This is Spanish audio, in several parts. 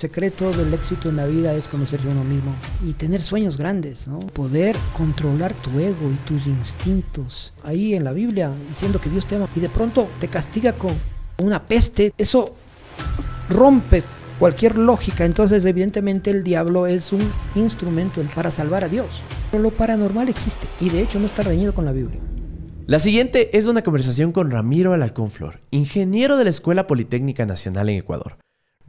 secreto del éxito en la vida es conocerse a uno mismo y tener sueños grandes, ¿no? Poder controlar tu ego y tus instintos. Ahí en la Biblia diciendo que Dios te ama y de pronto te castiga con una peste, eso rompe cualquier lógica. Entonces, evidentemente, el diablo es un instrumento para salvar a Dios. Pero lo paranormal existe y de hecho no está reñido con la Biblia. La siguiente es una conversación con Ramiro Alarcón Flor, ingeniero de la Escuela Politécnica Nacional en Ecuador.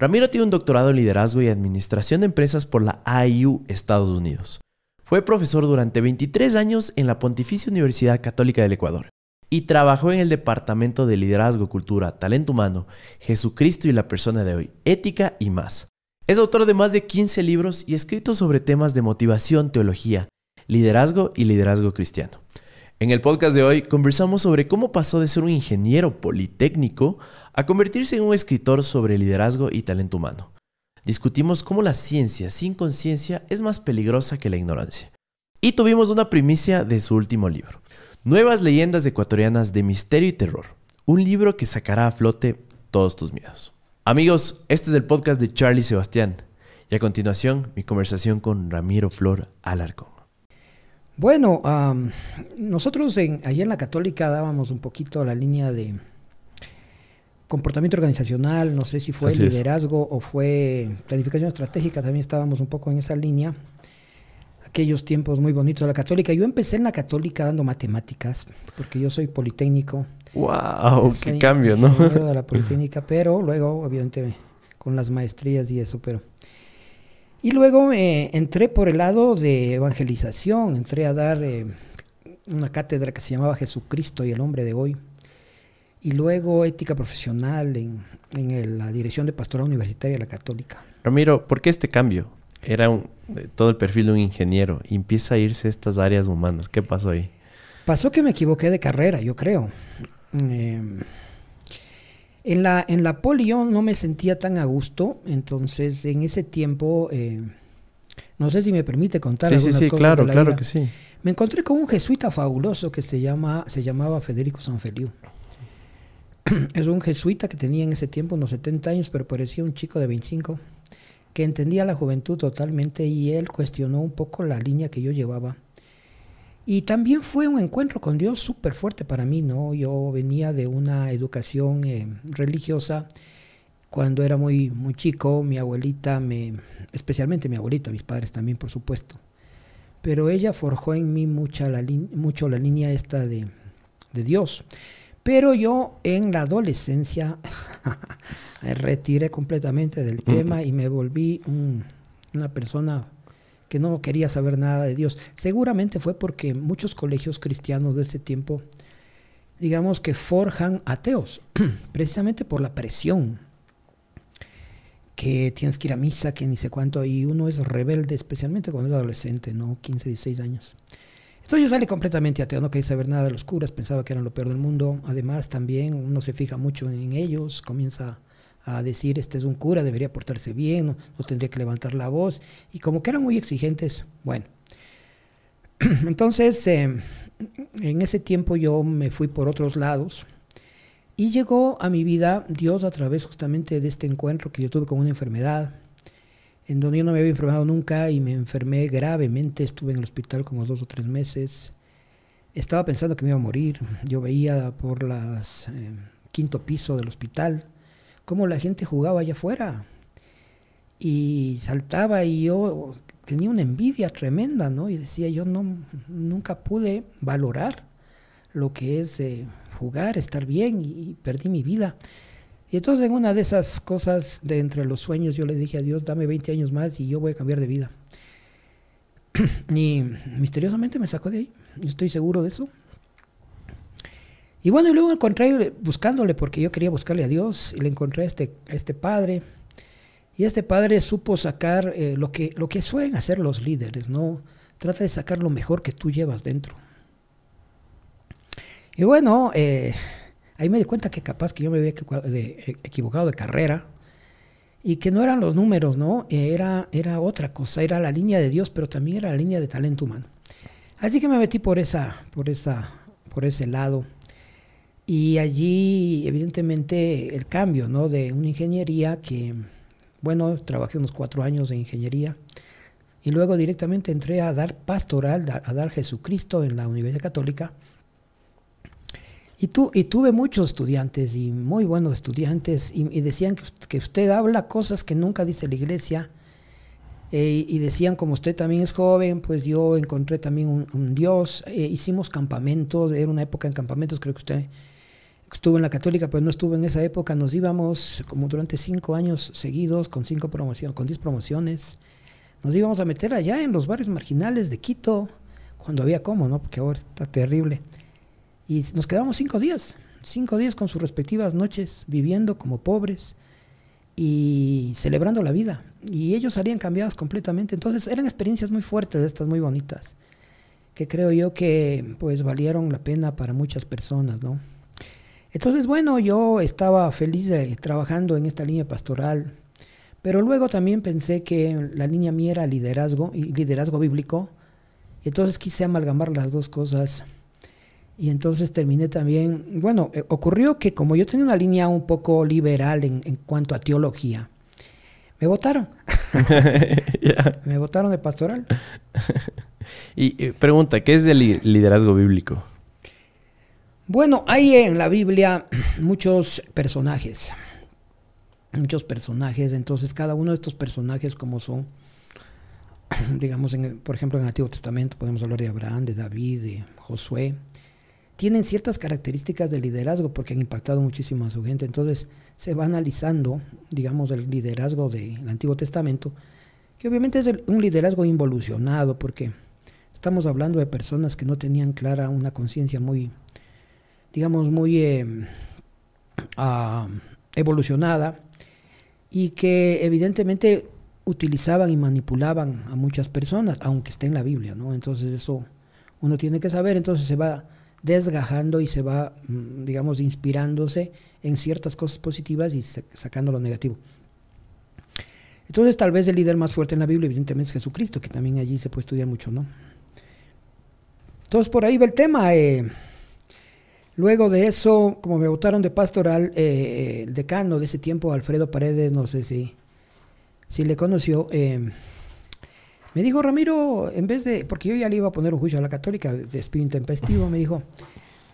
Ramiro tiene un doctorado en liderazgo y administración de empresas por la IU Estados Unidos. Fue profesor durante 23 años en la Pontificia Universidad Católica del Ecuador y trabajó en el Departamento de Liderazgo, Cultura, Talento Humano, Jesucristo y la Persona de Hoy, Ética y más. Es autor de más de 15 libros y escritos sobre temas de motivación, teología, liderazgo y liderazgo cristiano. En el podcast de hoy conversamos sobre cómo pasó de ser un ingeniero politécnico a convertirse en un escritor sobre liderazgo y talento humano. Discutimos cómo la ciencia sin conciencia es más peligrosa que la ignorancia. Y tuvimos una primicia de su último libro, Nuevas leyendas ecuatorianas de misterio y terror, un libro que sacará a flote todos tus miedos. Amigos, este es el podcast de Charlie Sebastián y a continuación mi conversación con Ramiro Flor Alarcón. Bueno, nosotros en, allí en la Católica dábamos un poquito la línea de comportamiento organizacional, no sé si fue liderazgo o fue planificación estratégica, también estábamos un poco en esa línea. Aquellos tiempos muy bonitos de la Católica. Yo empecé en la Católica dando matemáticas, porque yo soy politécnico. ¡Wow! ¡Qué cambio, ¿no? de la Politécnica, pero luego, obviamente, con las maestrías y eso, pero y luego eh, entré por el lado de evangelización, entré a dar eh, una cátedra que se llamaba Jesucristo y el hombre de hoy. Y luego ética profesional en, la dirección de pastoral universitaria de la católica. Ramiro, ¿por qué este cambio? Era eh, todo el perfil de un ingeniero y empieza a irse estas áreas humanas. ¿Qué pasó ahí? Pasó que me equivoqué de carrera, yo creo. Mm, en la, en la polio no me sentía tan a gusto, entonces en ese tiempo, eh, no sé si me permite contar. Sí, algunas sí, sí, claro, claro que sí. Me encontré con un jesuita fabuloso que se, llama, se llamaba Federico Sanfeliu. es un jesuita que tenía en ese tiempo unos 70 años, pero parecía un chico de 25, que entendía la juventud totalmente y él cuestionó un poco la línea que yo llevaba y también fue un encuentro con Dios súper fuerte para mí, ¿no? Yo venía de una educación eh, religiosa. Cuando era muy, muy chico, mi abuelita, me, especialmente mi abuelita, mis padres también, por supuesto, pero ella forjó en mí mucha la mucho la línea esta de, Dios. Pero yo en la adolescencia me retiré completamente del tema y me volví una persona que no quería saber nada de Dios. Seguramente fue porque muchos colegios cristianos de ese tiempo, digamos que forjan ateos, precisamente por la presión que tienes que ir a misa, que ni sé cuánto, y uno es rebelde, especialmente cuando es adolescente, ¿no? 15, 16 años. Entonces yo salí completamente ateo, no quería saber nada de los curas, pensaba que eran lo peor del mundo. Además, también uno se fija mucho en ellos, comienza a decir, este es un cura, debería portarse bien, no, tendría que levantar la voz. Y como que eran muy exigentes, bueno. Entonces, em, en ese tiempo yo me fui por otros lados y llegó a mi vida Dios a través justamente de este encuentro que yo tuve con una enfermedad, en donde yo no me había enfermado nunca y me enfermé gravemente, estuve en el hospital como dos o tres meses, estaba pensando que me iba a morir, yo veía por las em, quinto piso del hospital cómo la gente jugaba allá afuera. Y saltaba y yo tenía una envidia tremenda, ¿no? Y decía, yo no, nunca pude valorar lo que es eh, jugar, estar bien y, perdí mi vida. Y entonces en una de esas cosas de entre los sueños yo le dije a Dios, dame 20 años más y yo voy a cambiar de vida. y misteriosamente me sacó de ahí, estoy seguro de eso. Y bueno, y luego encontré buscándole, porque yo quería buscarle a Dios, y le encontré a este, este padre. Y este padre supo sacar eh, lo, que, lo que suelen hacer los líderes, ¿no? Trata de sacar lo mejor que tú llevas dentro. Y bueno, eh, ahí me di cuenta que capaz que yo me había eh, equivocado de carrera y que no eran los números, ¿no? Era, era otra cosa, era la línea de Dios, pero también era la línea de talento humano. Así que me metí por, esa, por, esa, por ese lado. Y allí, evidentemente, el cambio ¿no? de una ingeniería que, bueno, trabajé unos cuatro años de ingeniería y luego directamente entré a dar pastoral, a dar Jesucristo en la Universidad Católica. Y, tu, y tuve muchos estudiantes y muy buenos estudiantes y, decían que, usted habla cosas que nunca dice la iglesia. Eh, y decían, como usted también es joven, pues yo encontré también un, Dios. Eh, hicimos campamentos, era una época en campamentos, creo que usted estuvo en la católica, pero no estuvo en esa época, nos íbamos como durante cinco años seguidos, con cinco promociones, con diez promociones, nos íbamos a meter allá en los barrios marginales de Quito, cuando había cómo, ¿no? Porque ahora está terrible. Y nos quedamos cinco días, cinco días con sus respectivas noches, viviendo como pobres y celebrando la vida. Y ellos salían cambiados completamente. Entonces eran experiencias muy fuertes, estas muy bonitas, que creo yo que pues valieron la pena para muchas personas, ¿no? Entonces, bueno, yo estaba feliz eh, trabajando en esta línea pastoral, pero luego también pensé que la línea mía era liderazgo y liderazgo bíblico, y entonces quise amalgamar las dos cosas. Y entonces terminé también, bueno, eh, ocurrió que como yo tenía una línea un poco liberal en, cuanto a teología, me votaron. Me votaron de pastoral. y eh, pregunta, ¿qué es el liderazgo bíblico? Bueno, hay en la Biblia muchos personajes, muchos personajes, entonces cada uno de estos personajes como son, digamos, por ejemplo, en el Antiguo Testamento podemos hablar de Abraham, de David, de Josué, tienen ciertas características de liderazgo porque han impactado muchísimo a su gente, entonces se va analizando, digamos, el liderazgo del Antiguo Testamento, que obviamente es un liderazgo involucionado porque estamos hablando de personas que no tenían clara una conciencia muy digamos, muy eh, ah, evolucionada y que evidentemente utilizaban y manipulaban a muchas personas, aunque esté en la Biblia, ¿no? Entonces eso uno tiene que saber, entonces se va desgajando y se va, mm, digamos, inspirándose en ciertas cosas positivas y sacando lo negativo. Entonces tal vez el líder más fuerte en la Biblia evidentemente es Jesucristo, que también allí se puede estudiar mucho, ¿no? Entonces por ahí va el tema. Eh, Luego de eso, como me votaron de pastoral, eh, eh, el decano de ese tiempo, Alfredo Paredes, no sé si, si le conoció, em, me dijo, Ramiro, en vez de, porque yo ya le iba a poner un juicio a la católica de espíritu tempestivo, me dijo,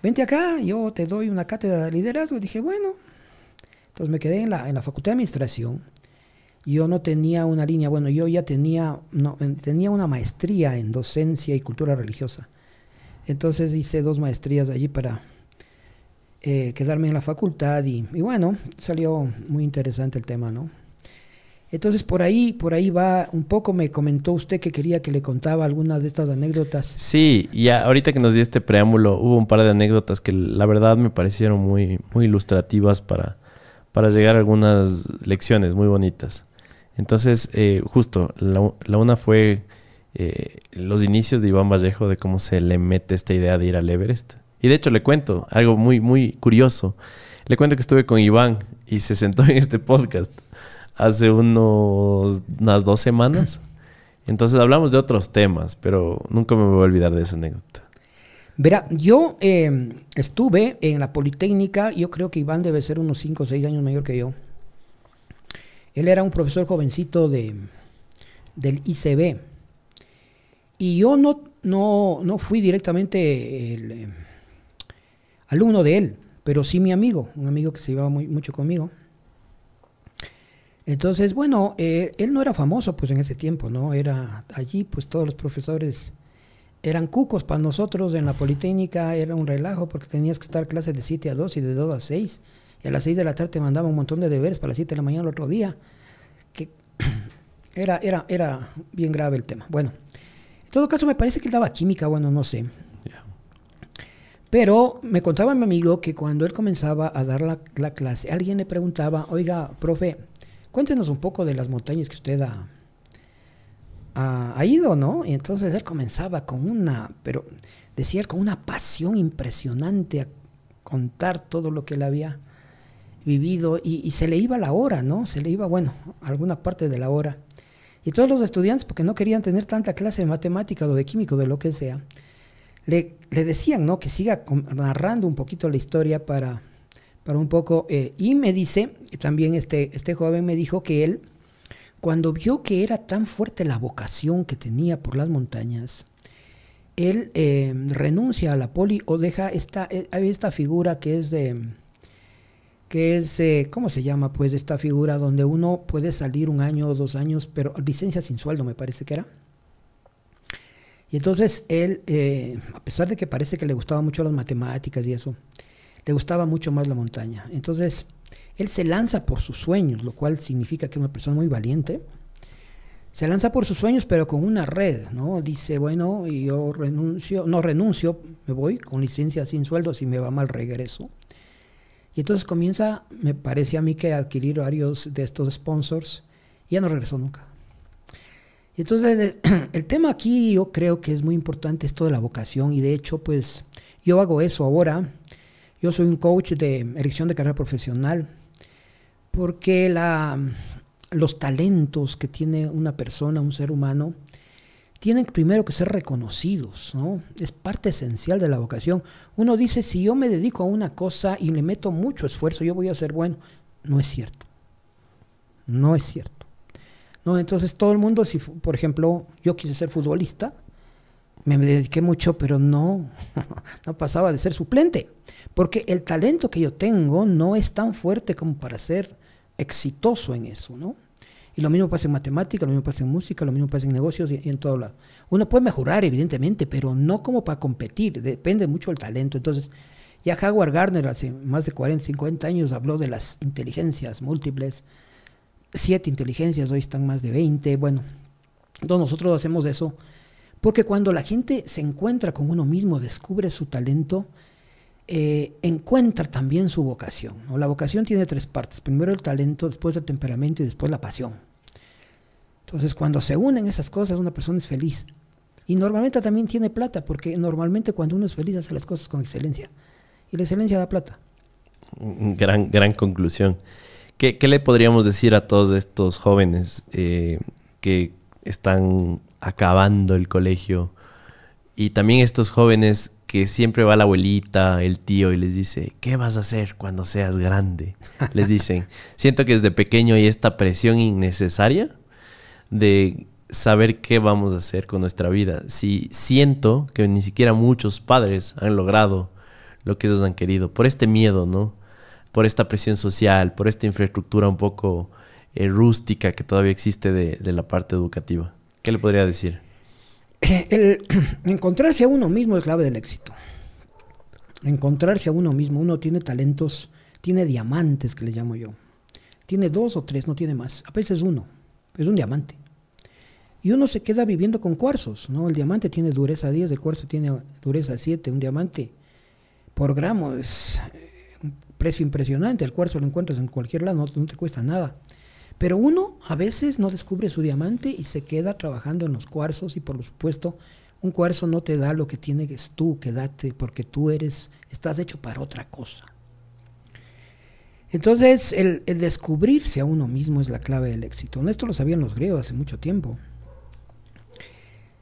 vente acá, yo te doy una cátedra de liderazgo. Y dije, bueno, entonces me quedé en la, en la facultad de administración. Yo no tenía una línea, bueno, yo ya tenía, no, tenía una maestría en docencia y cultura religiosa. Entonces hice dos maestrías allí para eh, quedarme en la facultad y, bueno, salió muy interesante el tema, ¿no? Entonces por ahí, por ahí va, un poco me comentó usted que quería que le contaba algunas de estas anécdotas. Sí, y ahorita que nos di este preámbulo, hubo un par de anécdotas que la verdad me parecieron muy, muy ilustrativas para, para llegar a algunas lecciones muy bonitas. Entonces, eh, justo, la, una fue eh, los inicios de Iván Vallejo de cómo se le mete esta idea de ir al Everest y de hecho le cuento algo muy, muy curioso. Le cuento que estuve con Iván y se sentó en este podcast hace unos, unas dos semanas. Entonces hablamos de otros temas, pero nunca me voy a olvidar de esa anécdota. Verá, yo em, estuve en la Politécnica, yo creo que Iván debe ser unos 5 o 6 años mayor que yo. Él era un profesor jovencito de, del ICB. Y yo no, no, no fui directamente el, em, alumno de él, pero sí mi amigo, un amigo que se llevaba muy, mucho conmigo. Entonces, bueno, eh, él no era famoso pues en ese tiempo, ¿no? Era allí pues todos los profesores eran cucos para nosotros en la Politécnica, era un relajo porque tenías que estar clases de 7 a 2 y de 2 a 6. Y a las 6 de la tarde mandaba mandaban un montón de deberes para las 7 de la mañana el otro día. Que era, era, era bien grave el tema. Bueno, en todo caso me parece que él daba química, bueno, no sé. Pero me contaba mi amigo que cuando él comenzaba a dar la, clase, alguien le preguntaba, oiga, profe, cuéntenos un poco de las montañas que usted ha, ido, ¿no? Y entonces él comenzaba con una, pero decía él, con una pasión impresionante a contar todo lo que él había vivido y, se le iba la hora, ¿no? Se le iba, bueno, alguna parte de la hora. Y todos los estudiantes, porque no querían tener tanta clase de matemáticas o de químico, de lo que sea, le, decían ¿no? que siga narrando un poquito la historia para, para un poco. Eh, y me dice, también este, este joven me dijo que él, cuando vio que era tan fuerte la vocación que tenía por las montañas, él eh, renuncia a la poli o deja esta, eh, esta figura que es de que es, ¿cómo se llama? Pues esta figura donde uno puede salir un año o dos años, pero licencia sin sueldo me parece que era. Y entonces él, eh, a pesar de que parece que le gustaba mucho las matemáticas y eso, le gustaba mucho más la montaña. Entonces, él se lanza por sus sueños, lo cual significa que es una persona muy valiente. Se lanza por sus sueños, pero con una red, ¿no? Dice, bueno, yo renuncio, no renuncio, me voy con licencia sin sueldo, si me va mal regreso. Y entonces comienza, me parece a mí que adquirir varios de estos sponsors y ya no regresó nunca entonces eh, el tema aquí yo creo que es muy importante esto de la vocación y de hecho pues yo hago eso ahora. Yo soy un coach de elección de carrera profesional porque la, los talentos que tiene una persona, un ser humano, tienen primero que ser reconocidos, ¿no? Es parte esencial de la vocación. Uno dice, si yo me dedico a una cosa y le meto mucho esfuerzo, yo voy a ser bueno. No es cierto. No es cierto. Entonces todo el mundo, si por ejemplo yo quise ser futbolista, me dediqué mucho, pero no, no pasaba de ser suplente, porque el talento que yo tengo no es tan fuerte como para ser exitoso en eso, ¿no? Y lo mismo pasa en matemática, lo mismo pasa en música, lo mismo pasa en negocios y, en todo lado. Uno puede mejorar, evidentemente, pero no como para competir, depende mucho del talento. Entonces, ya Howard Gardner hace más de 40, 50 años habló de las inteligencias múltiples, siete inteligencias, hoy están más de 20. Bueno, entonces nosotros hacemos eso porque cuando la gente se encuentra con uno mismo, descubre su talento, eh, encuentra también su vocación. La vocación tiene tres partes. Primero el talento, después el temperamento y después la pasión. Entonces cuando se unen esas cosas, una persona es feliz. Y normalmente también tiene plata, porque normalmente cuando uno es feliz hace las cosas con excelencia. Y la excelencia da plata. Gran, gran conclusión. ¿Qué, le podríamos decir a todos estos jóvenes eh, que están acabando el colegio? Y también estos jóvenes que siempre va la abuelita, el tío y les dice, ¿qué vas a hacer cuando seas grande? Les dicen, siento que desde pequeño hay esta presión innecesaria de saber qué vamos a hacer con nuestra vida. Si siento que ni siquiera muchos padres han logrado lo que ellos han querido, por este miedo, ¿no? por esta presión social, por esta infraestructura un poco eh, rústica que todavía existe de, la parte educativa? ¿Qué le podría decir? Eh, encontrarse a uno mismo es clave del éxito. Encontrarse a uno mismo. Uno tiene talentos, tiene diamantes que le llamo yo. Tiene dos o tres, no tiene más. A veces uno. Es un diamante. Y uno se queda viviendo con cuarzos, ¿no? El diamante tiene dureza 10, el cuarzo tiene dureza 7, un diamante por gramo es precio impresionante, el cuarzo lo encuentras en cualquier lado, no, te cuesta nada. Pero uno a veces no descubre su diamante y se queda trabajando en los cuarzos y por supuesto un cuarzo no te da lo que tienes tú, quédate porque tú eres, estás hecho para otra cosa. Entonces el, el descubrirse a uno mismo es la clave del éxito. Esto lo sabían los griegos hace mucho tiempo.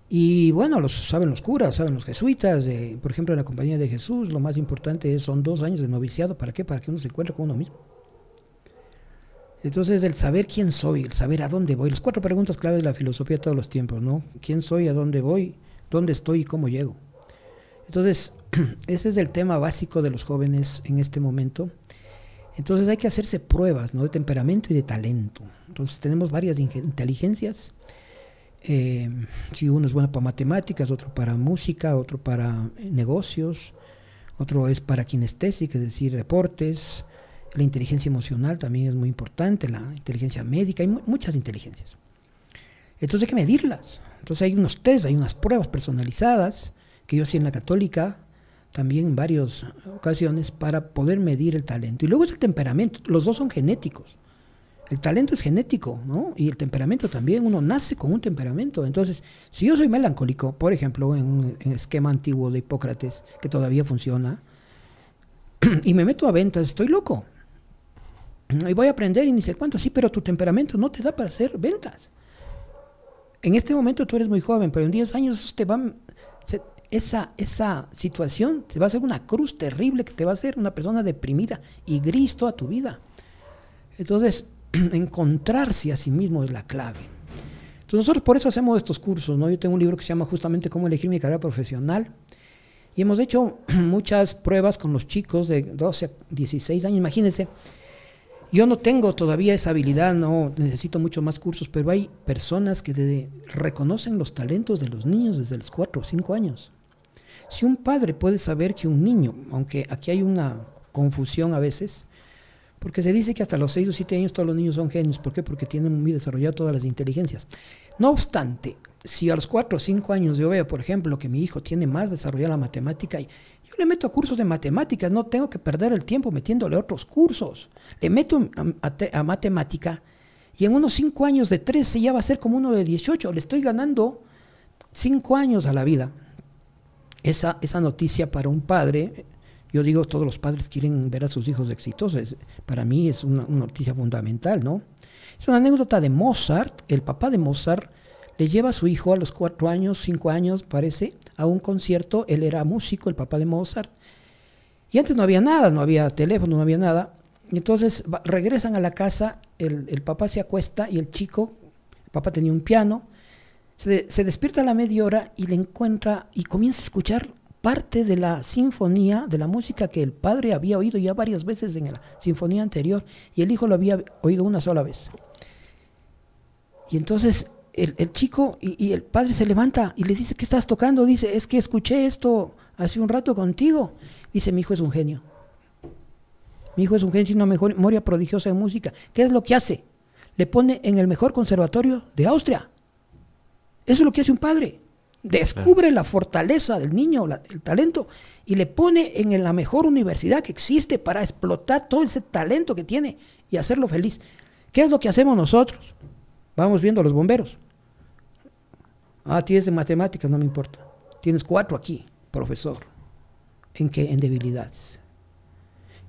Y bueno, los saben los curas, saben los jesuitas, por ejemplo, en la compañía de Jesús, lo más importante es, son dos años de noviciado, ¿para qué? Para que uno se encuentre con uno mismo. Entonces, el saber quién soy, el saber a dónde voy, las cuatro preguntas claves de la filosofía de todos los tiempos, ¿no? ¿Quién soy, a dónde voy, dónde estoy y cómo llego? Entonces, ese es el tema básico de los jóvenes en este momento. Entonces, hay que hacerse pruebas, ¿no? De temperamento y de talento. Entonces, tenemos varias inteligencias eh, si uno es bueno para matemáticas, otro para música, otro para eh, negocios, otro es para kinestésica, es decir, deportes, la inteligencia emocional también es muy importante, la inteligencia médica, hay muchas inteligencias. Entonces hay que medirlas. Entonces hay unos test, hay unas pruebas personalizadas que yo hacía en la católica también en varias ocasiones para poder medir el talento. Y luego es el temperamento, los dos son genéticos el talento es genético, ¿no? Y el temperamento también, uno nace con un temperamento. Entonces, si yo soy melancólico, por ejemplo, en un esquema antiguo de Hipócrates, que todavía funciona, y me meto a ventas, estoy loco. Y voy a aprender y ni sé cuánto, sí, pero tu temperamento no te da para hacer ventas. En este momento tú eres muy joven, pero en 10 años te va, esa, esa situación te va a hacer una cruz terrible que te va a hacer una persona deprimida y gris toda tu vida. Entonces, encontrarse a sí mismo es la clave. Entonces nosotros por eso hacemos estos cursos, ¿no? Yo tengo un libro que se llama justamente Cómo elegir mi carrera profesional y hemos hecho muchas pruebas con los chicos de 12 a 16 años, imagínense. Yo no tengo todavía esa habilidad, no necesito mucho más cursos, pero hay personas que reconocen los talentos de los niños desde los 4 o 5 años. Si un padre puede saber que un niño, aunque aquí hay una confusión a veces, porque se dice que hasta los 6 o 7 años todos los niños son genios. ¿Por qué? Porque tienen muy desarrolladas todas las inteligencias. No obstante, si a los 4 o 5 años yo veo, por ejemplo, que mi hijo tiene más desarrollada la matemática, yo le meto a cursos de matemáticas, no tengo que perder el tiempo metiéndole otros cursos. Le meto a, matemática y en unos 5 años de 13 ya va a ser como uno de 18. Le estoy ganando 5 años a la vida. Esa, esa noticia para un padre yo digo, todos los padres quieren ver a sus hijos exitosos. Para mí es una, noticia fundamental, ¿no? Es una anécdota de Mozart. El papá de Mozart le lleva a su hijo a los cuatro años, cinco años, parece, a un concierto. Él era músico, el papá de Mozart. Y antes no había nada, no había teléfono, no había nada. Entonces regresan a la casa, el, papá se acuesta y el chico, el papá tenía un piano, se, se despierta a la media hora y le encuentra y comienza a escuchar parte de la sinfonía, de la música que el padre había oído ya varias veces en la sinfonía anterior y el hijo lo había oído una sola vez. Y entonces el, chico y, el padre se levanta y le dice, ¿qué estás tocando? Dice, es que escuché esto hace un rato contigo. Dice, mi hijo es un genio. Mi hijo es un genio, tiene una memoria prodigiosa de música. ¿Qué es lo que hace? Le pone en el mejor conservatorio de Austria. Eso es lo que hace un padre. Descubre la fortaleza del niño, el talento, y le pone en la mejor universidad que existe para explotar todo ese talento que tiene y hacerlo feliz. ¿Qué es lo que hacemos nosotros? Vamos viendo a los bomberos. Ah, tienes de matemáticas, no me importa. Tienes cuatro aquí, profesor. ¿En qué? En debilidades.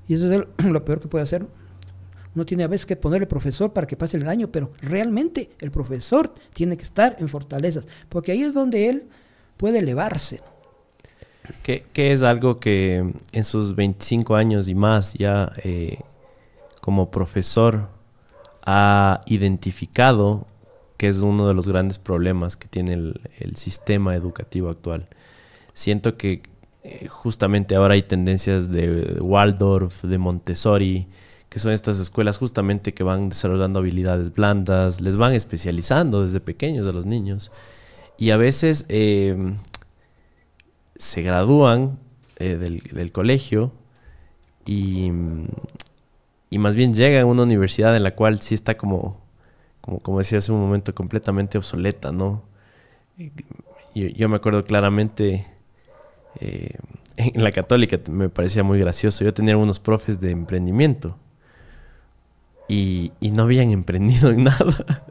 Y eso es lo peor que puede hacer no tiene a veces que ponerle profesor para que pase el año, pero realmente el profesor tiene que estar en fortalezas, porque ahí es donde él puede elevarse. ¿Qué es algo que en sus 25 años y más ya eh, como profesor ha identificado que es uno de los grandes problemas que tiene el, sistema educativo actual. Siento que eh, justamente ahora hay tendencias de Waldorf, de Montessori, que son estas escuelas justamente que van desarrollando habilidades blandas, les van especializando desde pequeños a los niños y a veces em, se gradúan eh, del, colegio y, más bien llegan a una universidad en la cual sí está como, como, decía hace un momento, completamente obsoleta, ¿no? Yo, me acuerdo claramente... Eh, en la católica me parecía muy gracioso. Yo tenía unos profes de emprendimiento y, no habían emprendido en nada.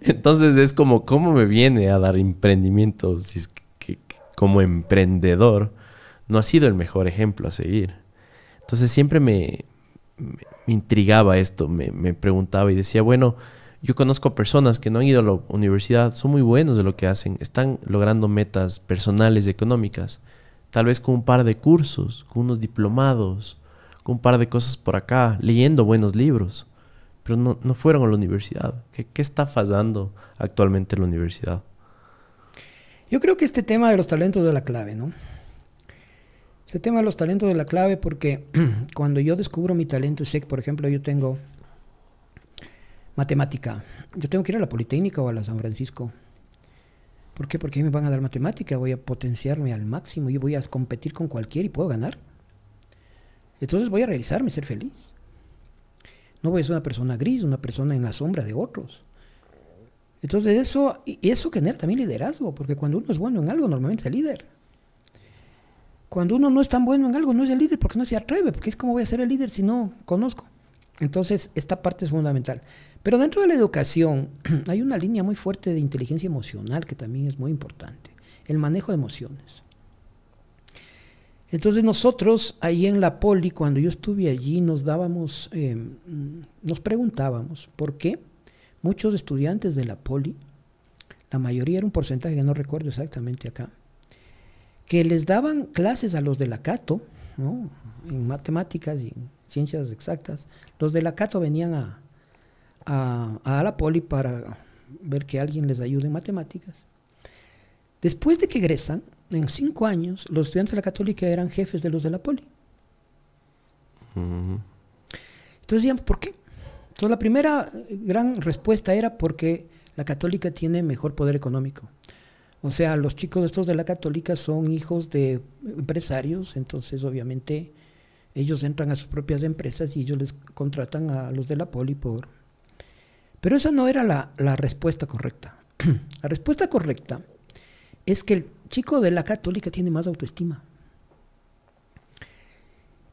Entonces es como, ¿cómo me viene a dar emprendimiento si es que, como emprendedor no ha sido el mejor ejemplo a seguir? Entonces siempre me, intrigaba esto, me, me, preguntaba y decía, bueno, yo conozco personas que no han ido a la universidad, son muy buenos de lo que hacen, están logrando metas personales y económicas, tal vez con un par de cursos, con unos diplomados, con un par de cosas por acá, leyendo buenos libros pero no, fueron a la universidad. ¿Qué, está fallando actualmente en la universidad? Yo creo que este tema de los talentos de la clave, ¿no? Este tema de los talentos de la clave porque cuando yo descubro mi talento y sé que, por ejemplo, yo tengo matemática, yo tengo que ir a la Politécnica o a la San Francisco. ¿Por qué? Porque ahí me van a dar matemática, voy a potenciarme al máximo, yo voy a competir con cualquiera y puedo ganar. Entonces voy a realizarme, ser feliz. No voy a ser una persona gris, una persona en la sombra de otros. Entonces eso, y eso genera también liderazgo, porque cuando uno es bueno en algo, normalmente es el líder. Cuando uno no es tan bueno en algo, no es el líder porque no se atreve, porque es como voy a ser el líder si no conozco. Entonces, esta parte es fundamental. Pero dentro de la educación hay una línea muy fuerte de inteligencia emocional que también es muy importante, el manejo de emociones. Entonces nosotros ahí en la poli, cuando yo estuve allí, nos dábamos, eh, nos preguntábamos por qué muchos estudiantes de la poli, la mayoría era un porcentaje que no recuerdo exactamente acá, que les daban clases a los de la Cato, en matemáticas y en ciencias exactas, los de la Cato venían a la poli para ver que alguien les ayude en matemáticas. Después de que egresan, en cinco años, los estudiantes de la Católica eran jefes de los de la Poli. Entonces decían, ¿por qué? Entonces la primera eh, gran respuesta era porque la Católica tiene mejor poder económico. O sea, los chicos estos de la Católica son hijos de empresarios, entonces obviamente ellos entran a sus propias empresas y ellos les contratan a los de la Poli por... Pero esa no era la respuesta correcta. la respuesta correcta es que el chico de la católica tiene más autoestima.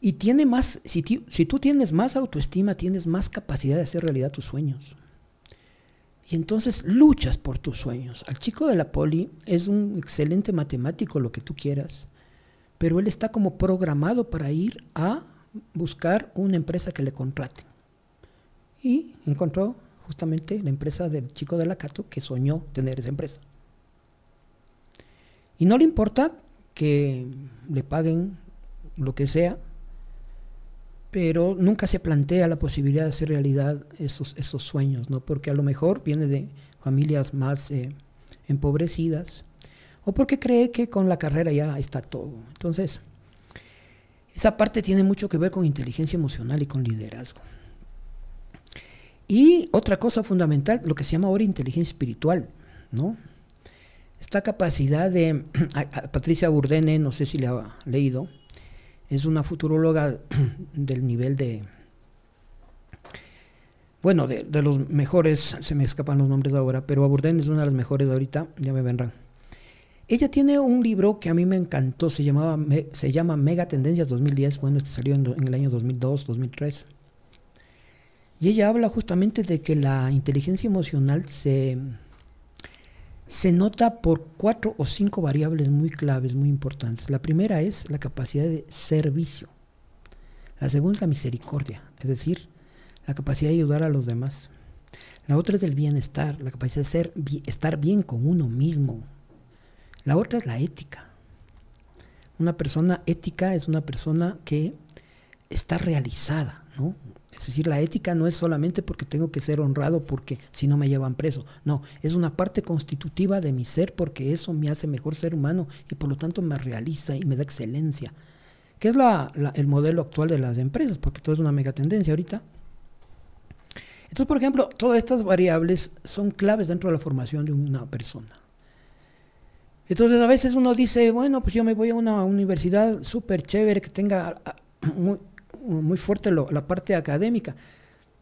Y tiene más, si, si tú tienes más autoestima, tienes más capacidad de hacer realidad tus sueños. Y entonces luchas por tus sueños. Al chico de la poli es un excelente matemático, lo que tú quieras, pero él está como programado para ir a buscar una empresa que le contrate. Y encontró justamente la empresa del chico de la Cato que soñó tener esa empresa. Y no le importa que le paguen lo que sea, pero nunca se plantea la posibilidad de hacer realidad esos, esos sueños, ¿no? Porque a lo mejor viene de familias más eh, empobrecidas o porque cree que con la carrera ya está todo. Entonces, esa parte tiene mucho que ver con inteligencia emocional y con liderazgo. Y otra cosa fundamental, lo que se llama ahora inteligencia espiritual, ¿no? Esta capacidad de... Patricia Burdene, no sé si le ha leído, es una futuróloga del nivel de... Bueno, de, los mejores, se me escapan los nombres ahora, pero Burdene es una de las mejores ahorita, ya me vendrán. Ella tiene un libro que a mí me encantó, se, llamaba, se llama Mega Tendencias 2010, bueno, este salió en el año 2002, 2003. Y ella habla justamente de que la inteligencia emocional se, se nota por cuatro o cinco variables muy claves, muy importantes. La primera es la capacidad de servicio. La segunda es la misericordia, es decir, la capacidad de ayudar a los demás. La otra es el bienestar, la capacidad de ser, estar bien con uno mismo. La otra es la ética. Una persona ética es una persona que está realizada, ¿no? Es decir, la ética no es solamente porque tengo que ser honrado porque si no me llevan preso. No, es una parte constitutiva de mi ser porque eso me hace mejor ser humano y por lo tanto me realiza y me da excelencia. Que es el modelo actual de las empresas, porque todo es una mega tendencia ahorita. Entonces, por ejemplo, todas estas variables son claves dentro de la formación de una persona. Entonces, a veces uno dice, bueno, pues yo me voy a una universidad súper chévere que tenga muy fuerte la parte académica.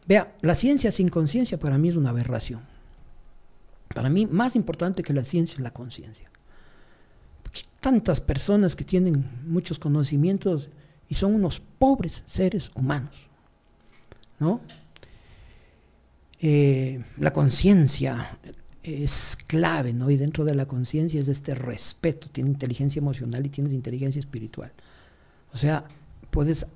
Vea, la ciencia sin conciencia para mí es una aberración. Para mí, más importante que la ciencia es la conciencia. Tantas personas que tienen muchos conocimientos y son unos pobres seres humanos. ¿No? Eh, la conciencia es clave, ¿no? Y dentro de la conciencia es este respeto, tiene inteligencia emocional y tienes inteligencia espiritual. O sea, puedes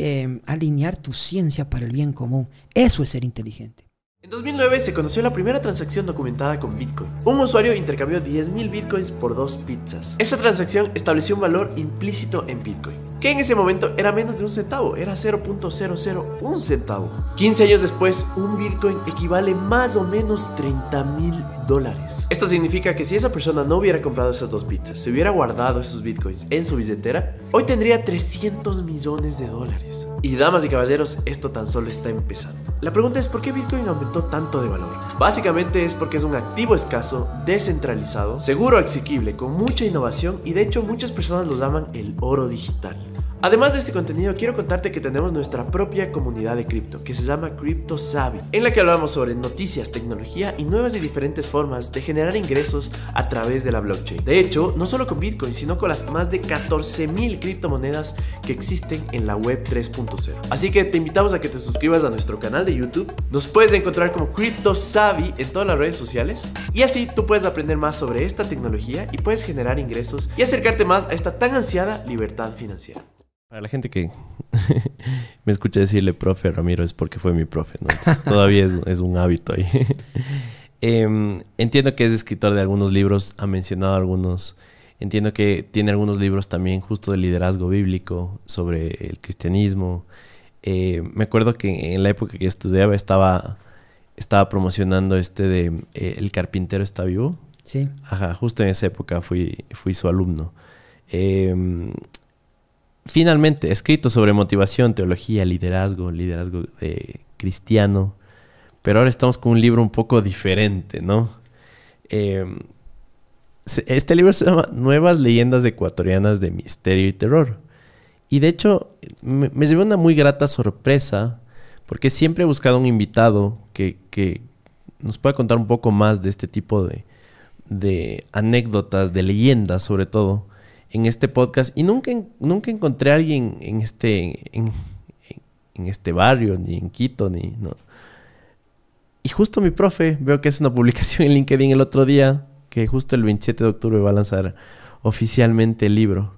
Em, alinear tu ciencia para el bien común. Eso es ser inteligente. En 2009 se conoció la primera transacción documentada con Bitcoin. Un usuario intercambió 10.000 Bitcoins por dos pizzas. Esta transacción estableció un valor implícito en Bitcoin que en ese momento era menos de un centavo, era 0.001 centavo. 15 años después, un Bitcoin equivale más o menos 30 mil dólares. Esto significa que si esa persona no hubiera comprado esas dos pizzas, se hubiera guardado esos Bitcoins en su billetera, hoy tendría 300 millones de dólares. Y damas y caballeros, esto tan solo está empezando. La pregunta es, ¿por qué Bitcoin aumentó tanto de valor? Básicamente es porque es un activo escaso, descentralizado, seguro, asequible, con mucha innovación y de hecho muchas personas lo llaman el oro digital. Además de este contenido, quiero contarte que tenemos nuestra propia comunidad de cripto, que se llama Crypto Savvy, en la que hablamos sobre noticias, tecnología y nuevas y diferentes formas de generar ingresos a través de la blockchain. De hecho, no solo con Bitcoin, sino con las más de 14.000 criptomonedas que existen en la web 3.0. Así que te invitamos a que te suscribas a nuestro canal de YouTube. Nos puedes encontrar como Crypto Savvy en todas las redes sociales y así tú puedes aprender más sobre esta tecnología y puedes generar ingresos y acercarte más a esta tan ansiada libertad financiera. Para la gente que me escucha decirle profe Ramiro es porque fue mi profe, ¿no? todavía es, un hábito ahí. Em, entiendo que es escritor de algunos libros, ha mencionado algunos. Entiendo que tiene algunos libros también justo de liderazgo bíblico, sobre el cristianismo. Eh, me acuerdo que en la época que estudiaba estaba, promocionando este de eh, El carpintero está vivo. Sí. Ajá, justo en esa época fui, su alumno. Eh, finalmente, escrito sobre motivación, teología, liderazgo, liderazgo eh, cristiano, pero ahora estamos con un libro un poco diferente, ¿no? Em, este libro se llama Nuevas leyendas ecuatorianas de misterio y terror. Y de hecho, me, llevó una muy grata sorpresa, porque siempre he buscado un invitado que, nos pueda contar un poco más de este tipo de anécdotas, de leyendas sobre todo en este podcast y nunca, nunca encontré a alguien en este, en, este barrio, ni en Quito, ni... No. Y justo mi profe, veo que es una publicación en LinkedIn el otro día, que justo el 27 de octubre va a lanzar oficialmente el libro.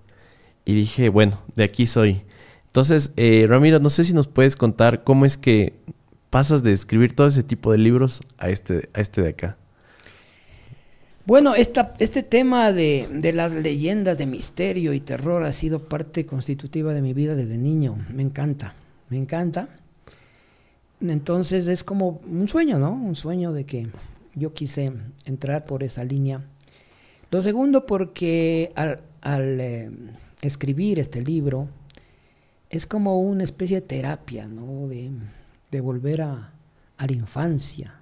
Y dije, bueno, de aquí soy. Entonces, eh, Ramiro, no sé si nos puedes contar cómo es que pasas de escribir todo ese tipo de libros a este, a este de acá. Bueno, este tema de, las leyendas de misterio y terror ha sido parte constitutiva de mi vida desde niño. Me encanta, me encanta. Entonces es como un sueño, ¿no? Un sueño de que yo quise entrar por esa línea. Lo segundo, porque al, eh, escribir este libro es como una especie de terapia, ¿no? De, volver a la infancia,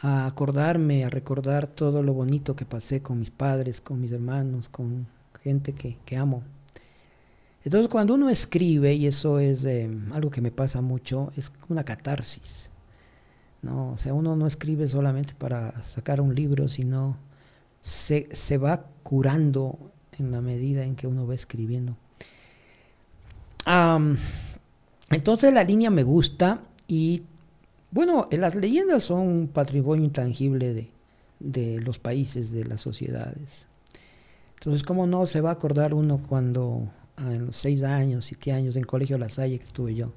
a acordarme, a recordar todo lo bonito que pasé con mis padres, con mis hermanos, con gente que, que amo. Entonces cuando uno escribe, y eso es eh, algo que me pasa mucho, es una catarsis. ¿no? O sea, uno no escribe solamente para sacar un libro, sino se, va curando en la medida en que uno va escribiendo. entonces la línea me gusta y bueno, eh, las leyendas son un patrimonio intangible de, los países, de las sociedades. Entonces, ¿cómo no se va a acordar uno cuando en los seis años, siete años en Colegio La Salle que estuve yo,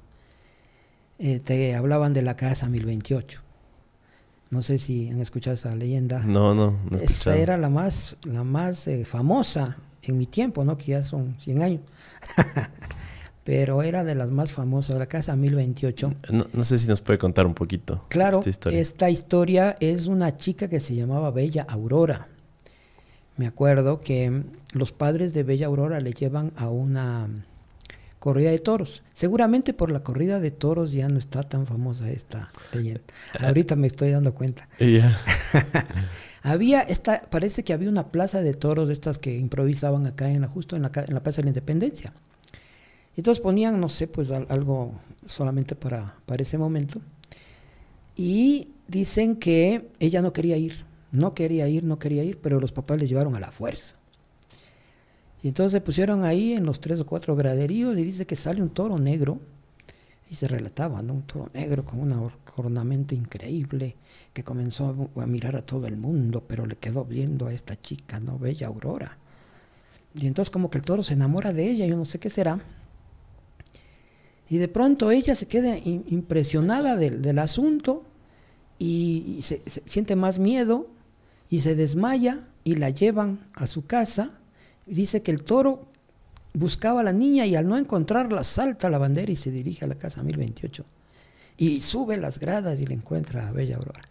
eh, te hablaban de la casa 1028? No sé si han escuchado esa leyenda. No, no. no esa era la más, la más eh, famosa en mi tiempo, ¿no? Que ya son 100 años. pero era de las más famosas, de la Casa 1028. No, sé si nos puede contar un poquito. Claro, esta historia. esta historia es una chica que se llamaba Bella Aurora. Me acuerdo que los padres de Bella Aurora le llevan a una corrida de toros. Seguramente por la corrida de toros ya no está tan famosa esta leyenda. Ahorita me estoy dando cuenta. había esta, parece que había una plaza de toros de estas que improvisaban acá en la, justo en la Plaza de la Independencia. Entonces ponían, no sé, pues algo solamente para, para ese momento. Y dicen que ella no quería ir, no quería ir, no quería ir, pero los papás le llevaron a la fuerza. Y entonces se pusieron ahí en los tres o cuatro graderíos y dice que sale un toro negro, y se relataba, ¿no? Un toro negro con una ornamento increíble que comenzó a mirar a todo el mundo, pero le quedó viendo a esta chica, ¿no? Bella Aurora. Y entonces como que el toro se enamora de ella, yo no sé qué será, y de pronto ella se queda impresionada del, asunto y, se, siente más miedo y se desmaya y la llevan a su casa. Dice que el toro buscaba a la niña y al no encontrarla salta la bandera y se dirige a la casa 1028. Y sube las gradas y le encuentra a Bella Aurora.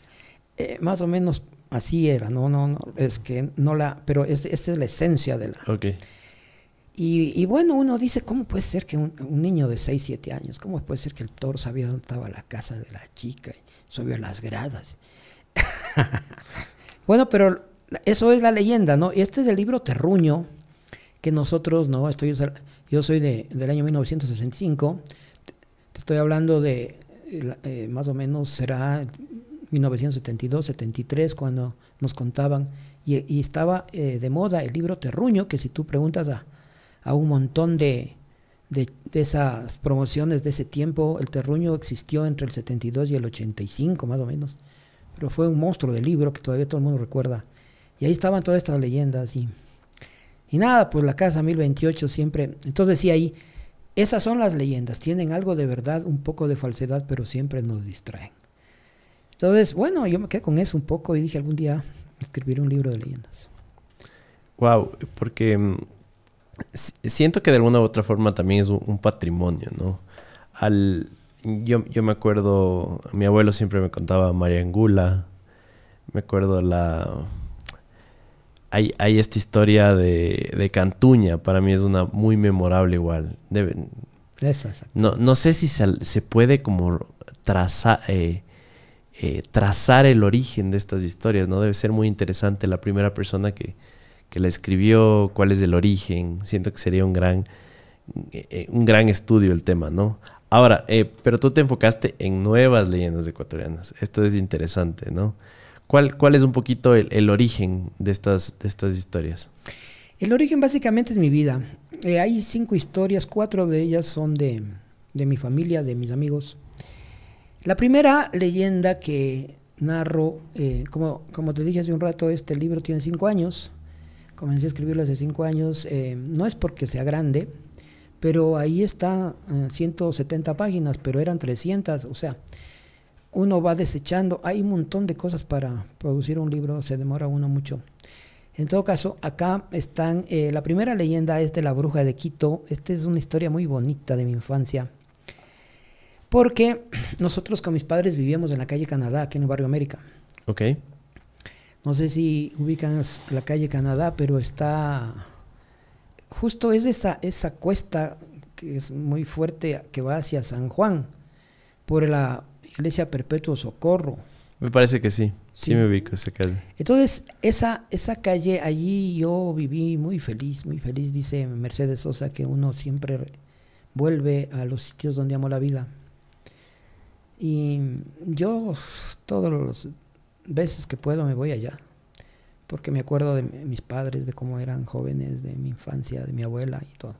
Eh, más o menos así era, no, no, no, es que no la, pero esta es la esencia de la... Y, bueno, uno dice, ¿cómo puede ser que un, niño de 6, 7 años, cómo puede ser que el toro sabía dónde estaba la casa de la chica, y subió a las gradas? bueno, pero eso es la leyenda, ¿no? Este es el libro Terruño, que nosotros, ¿no? Estoy, yo soy de, del año 1965, estoy hablando de, eh, eh, más o menos será 1972, 73, cuando nos contaban, y, estaba eh, de moda el libro Terruño, que si tú preguntas a a un montón de, esas promociones de ese tiempo. El terruño existió entre el 72 y el 85, más o menos. Pero fue un monstruo de libro que todavía todo el mundo recuerda. Y ahí estaban todas estas leyendas. Y, y nada, pues la casa 1028 siempre. Entonces sí ahí, esas son las leyendas. Tienen algo de verdad, un poco de falsedad, pero siempre nos distraen. Entonces, bueno, yo me quedé con eso un poco y dije algún día escribiré un libro de leyendas. Wow, porque mm, siento que de alguna u otra forma también es un, patrimonio, ¿no? Al, yo, yo, me acuerdo, mi abuelo siempre me contaba María Angula, me acuerdo la... Hay, esta historia de, Cantuña, para mí es una muy memorable igual. no, no, sé si se, puede como traza, eh, eh, trazar el origen de estas historias, ¿no? Debe ser muy interesante la primera persona que, que la escribió, cuál es el origen. Siento que sería un gran, eh, eh, un gran estudio el tema, ¿no? Ahora, eh, pero tú te enfocaste en nuevas leyendas ecuatorianas. Esto es interesante, ¿no? ¿Cuál, cuál es un poquito el, origen de estas, estas historias? El origen básicamente es mi vida. hay cinco historias, cuatro de ellas son de, mi familia, de mis amigos. La primera leyenda que narro, como, como te dije hace un rato, este libro tiene cinco años. Comencé a escribirlo hace cinco años. Eh, no es porque sea grande, pero ahí está 170 eh, páginas, pero eran 300. O sea, uno va desechando. Hay un montón de cosas para producir un libro, se demora uno mucho. En todo caso, acá están, eh, la primera leyenda es de la bruja de Quito. Esta es una historia muy bonita de mi infancia. Porque nosotros con mis padres vivíamos en la calle Canadá, aquí en el barrio América. Ok. No sé si ubican la calle Canadá, pero está justo es esa, esa cuesta que es muy fuerte que va hacia San Juan, por la iglesia Perpetuo Socorro. Me parece que sí, sí, me ubico esa calle. Entonces, esa, esa calle allí yo viví muy feliz, muy feliz, dice Mercedes Sosa, que uno siempre vuelve a los sitios donde amo la vida. Y yo todos los, veces que puedo me voy allá, porque me acuerdo de mis padres, de cómo eran jóvenes, de mi infancia, de mi abuela y todo.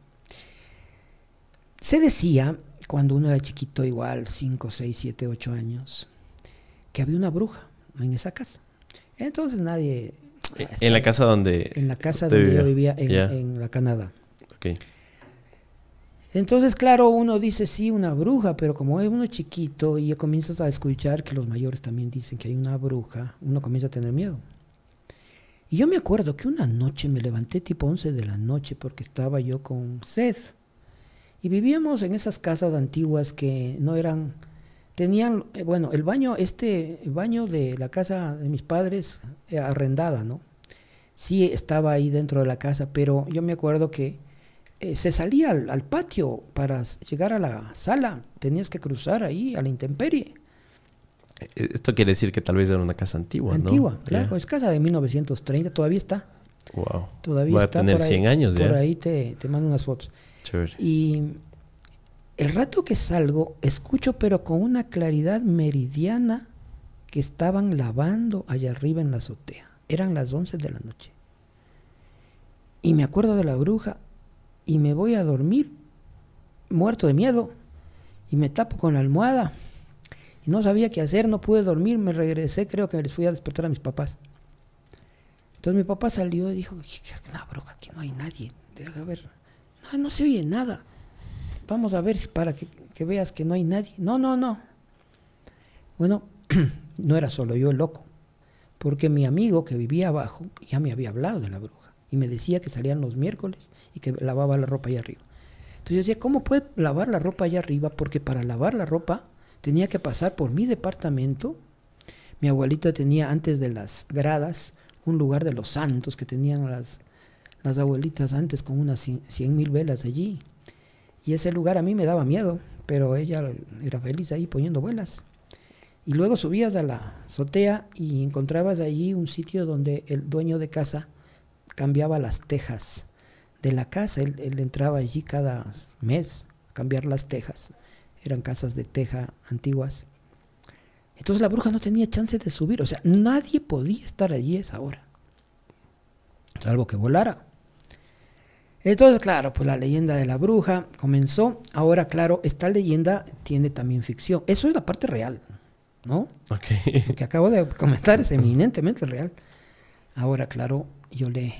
Se decía, cuando uno era chiquito, igual 5, 6, 7, 8 años, que había una bruja en esa casa. Entonces nadie... Eh, en la casa donde... En la casa donde yo vivía, en, la Canadá. Entonces, claro, uno dice, sí, una bruja, pero como es uno chiquito y comienzas a escuchar que los mayores también dicen que hay una bruja, uno comienza a tener miedo. Y yo me acuerdo que una noche me levanté tipo 11 de la noche porque estaba yo con sed. Y vivíamos en esas casas antiguas que no eran, tenían, eh, bueno, el baño, este baño de la casa de mis padres eh, arrendada, ¿no? Sí estaba ahí dentro de la casa, pero yo me acuerdo que eh, se salía al, patio para llegar a la sala, tenías que cruzar ahí a la intemperie. Eh, esto quiere decir que tal vez era una casa antigua, antigua ¿no? Antigua, claro, es casa de 1930, todavía está. Wow. Todavía Va a tener por 100 años ya. Por ahí te, te mando unas fotos. Y el rato que salgo, escucho, pero con una claridad meridiana, que estaban lavando allá arriba en la azotea. Eran las 11 de la noche. Y me acuerdo de la bruja y me voy a dormir muerto de miedo y me tapo con la almohada. Y no sabía qué hacer, no pude dormir, me regresé, creo que les fui a despertar a mis papás. Entonces mi papá salió y dijo, una bruja, aquí no hay nadie, deja ver, no, no se oye nada, vamos a ver para que, que veas que no hay nadie. No, no, no. Bueno, no era solo yo el loco, porque mi amigo que vivía abajo ya me había hablado de la bruja y me decía que salían los miércoles y que lavaba la ropa allá arriba. Entonces yo decía, ¿cómo puede lavar la ropa allá arriba? Porque para lavar la ropa tenía que pasar por mi departamento. Mi abuelita tenía antes de las gradas un lugar de los santos que tenían las, las abuelitas antes con unas cien mil velas allí. Y ese lugar a mí me daba miedo, pero ella era feliz ahí poniendo velas. Y luego subías a la azotea y encontrabas allí un sitio donde el dueño de casa cambiaba las tejas de la casa. Él, entraba allí cada mes a cambiar las tejas. Eran casas de teja antiguas. Entonces la bruja no tenía chance de subir. O sea, nadie podía estar allí esa hora. Salvo que volara. Entonces, claro, pues la leyenda de la bruja comenzó. Ahora, claro, esta leyenda tiene también ficción. Eso es la parte real, ¿no? que acabo de comentar es eminentemente real. Ahora, claro, yo le,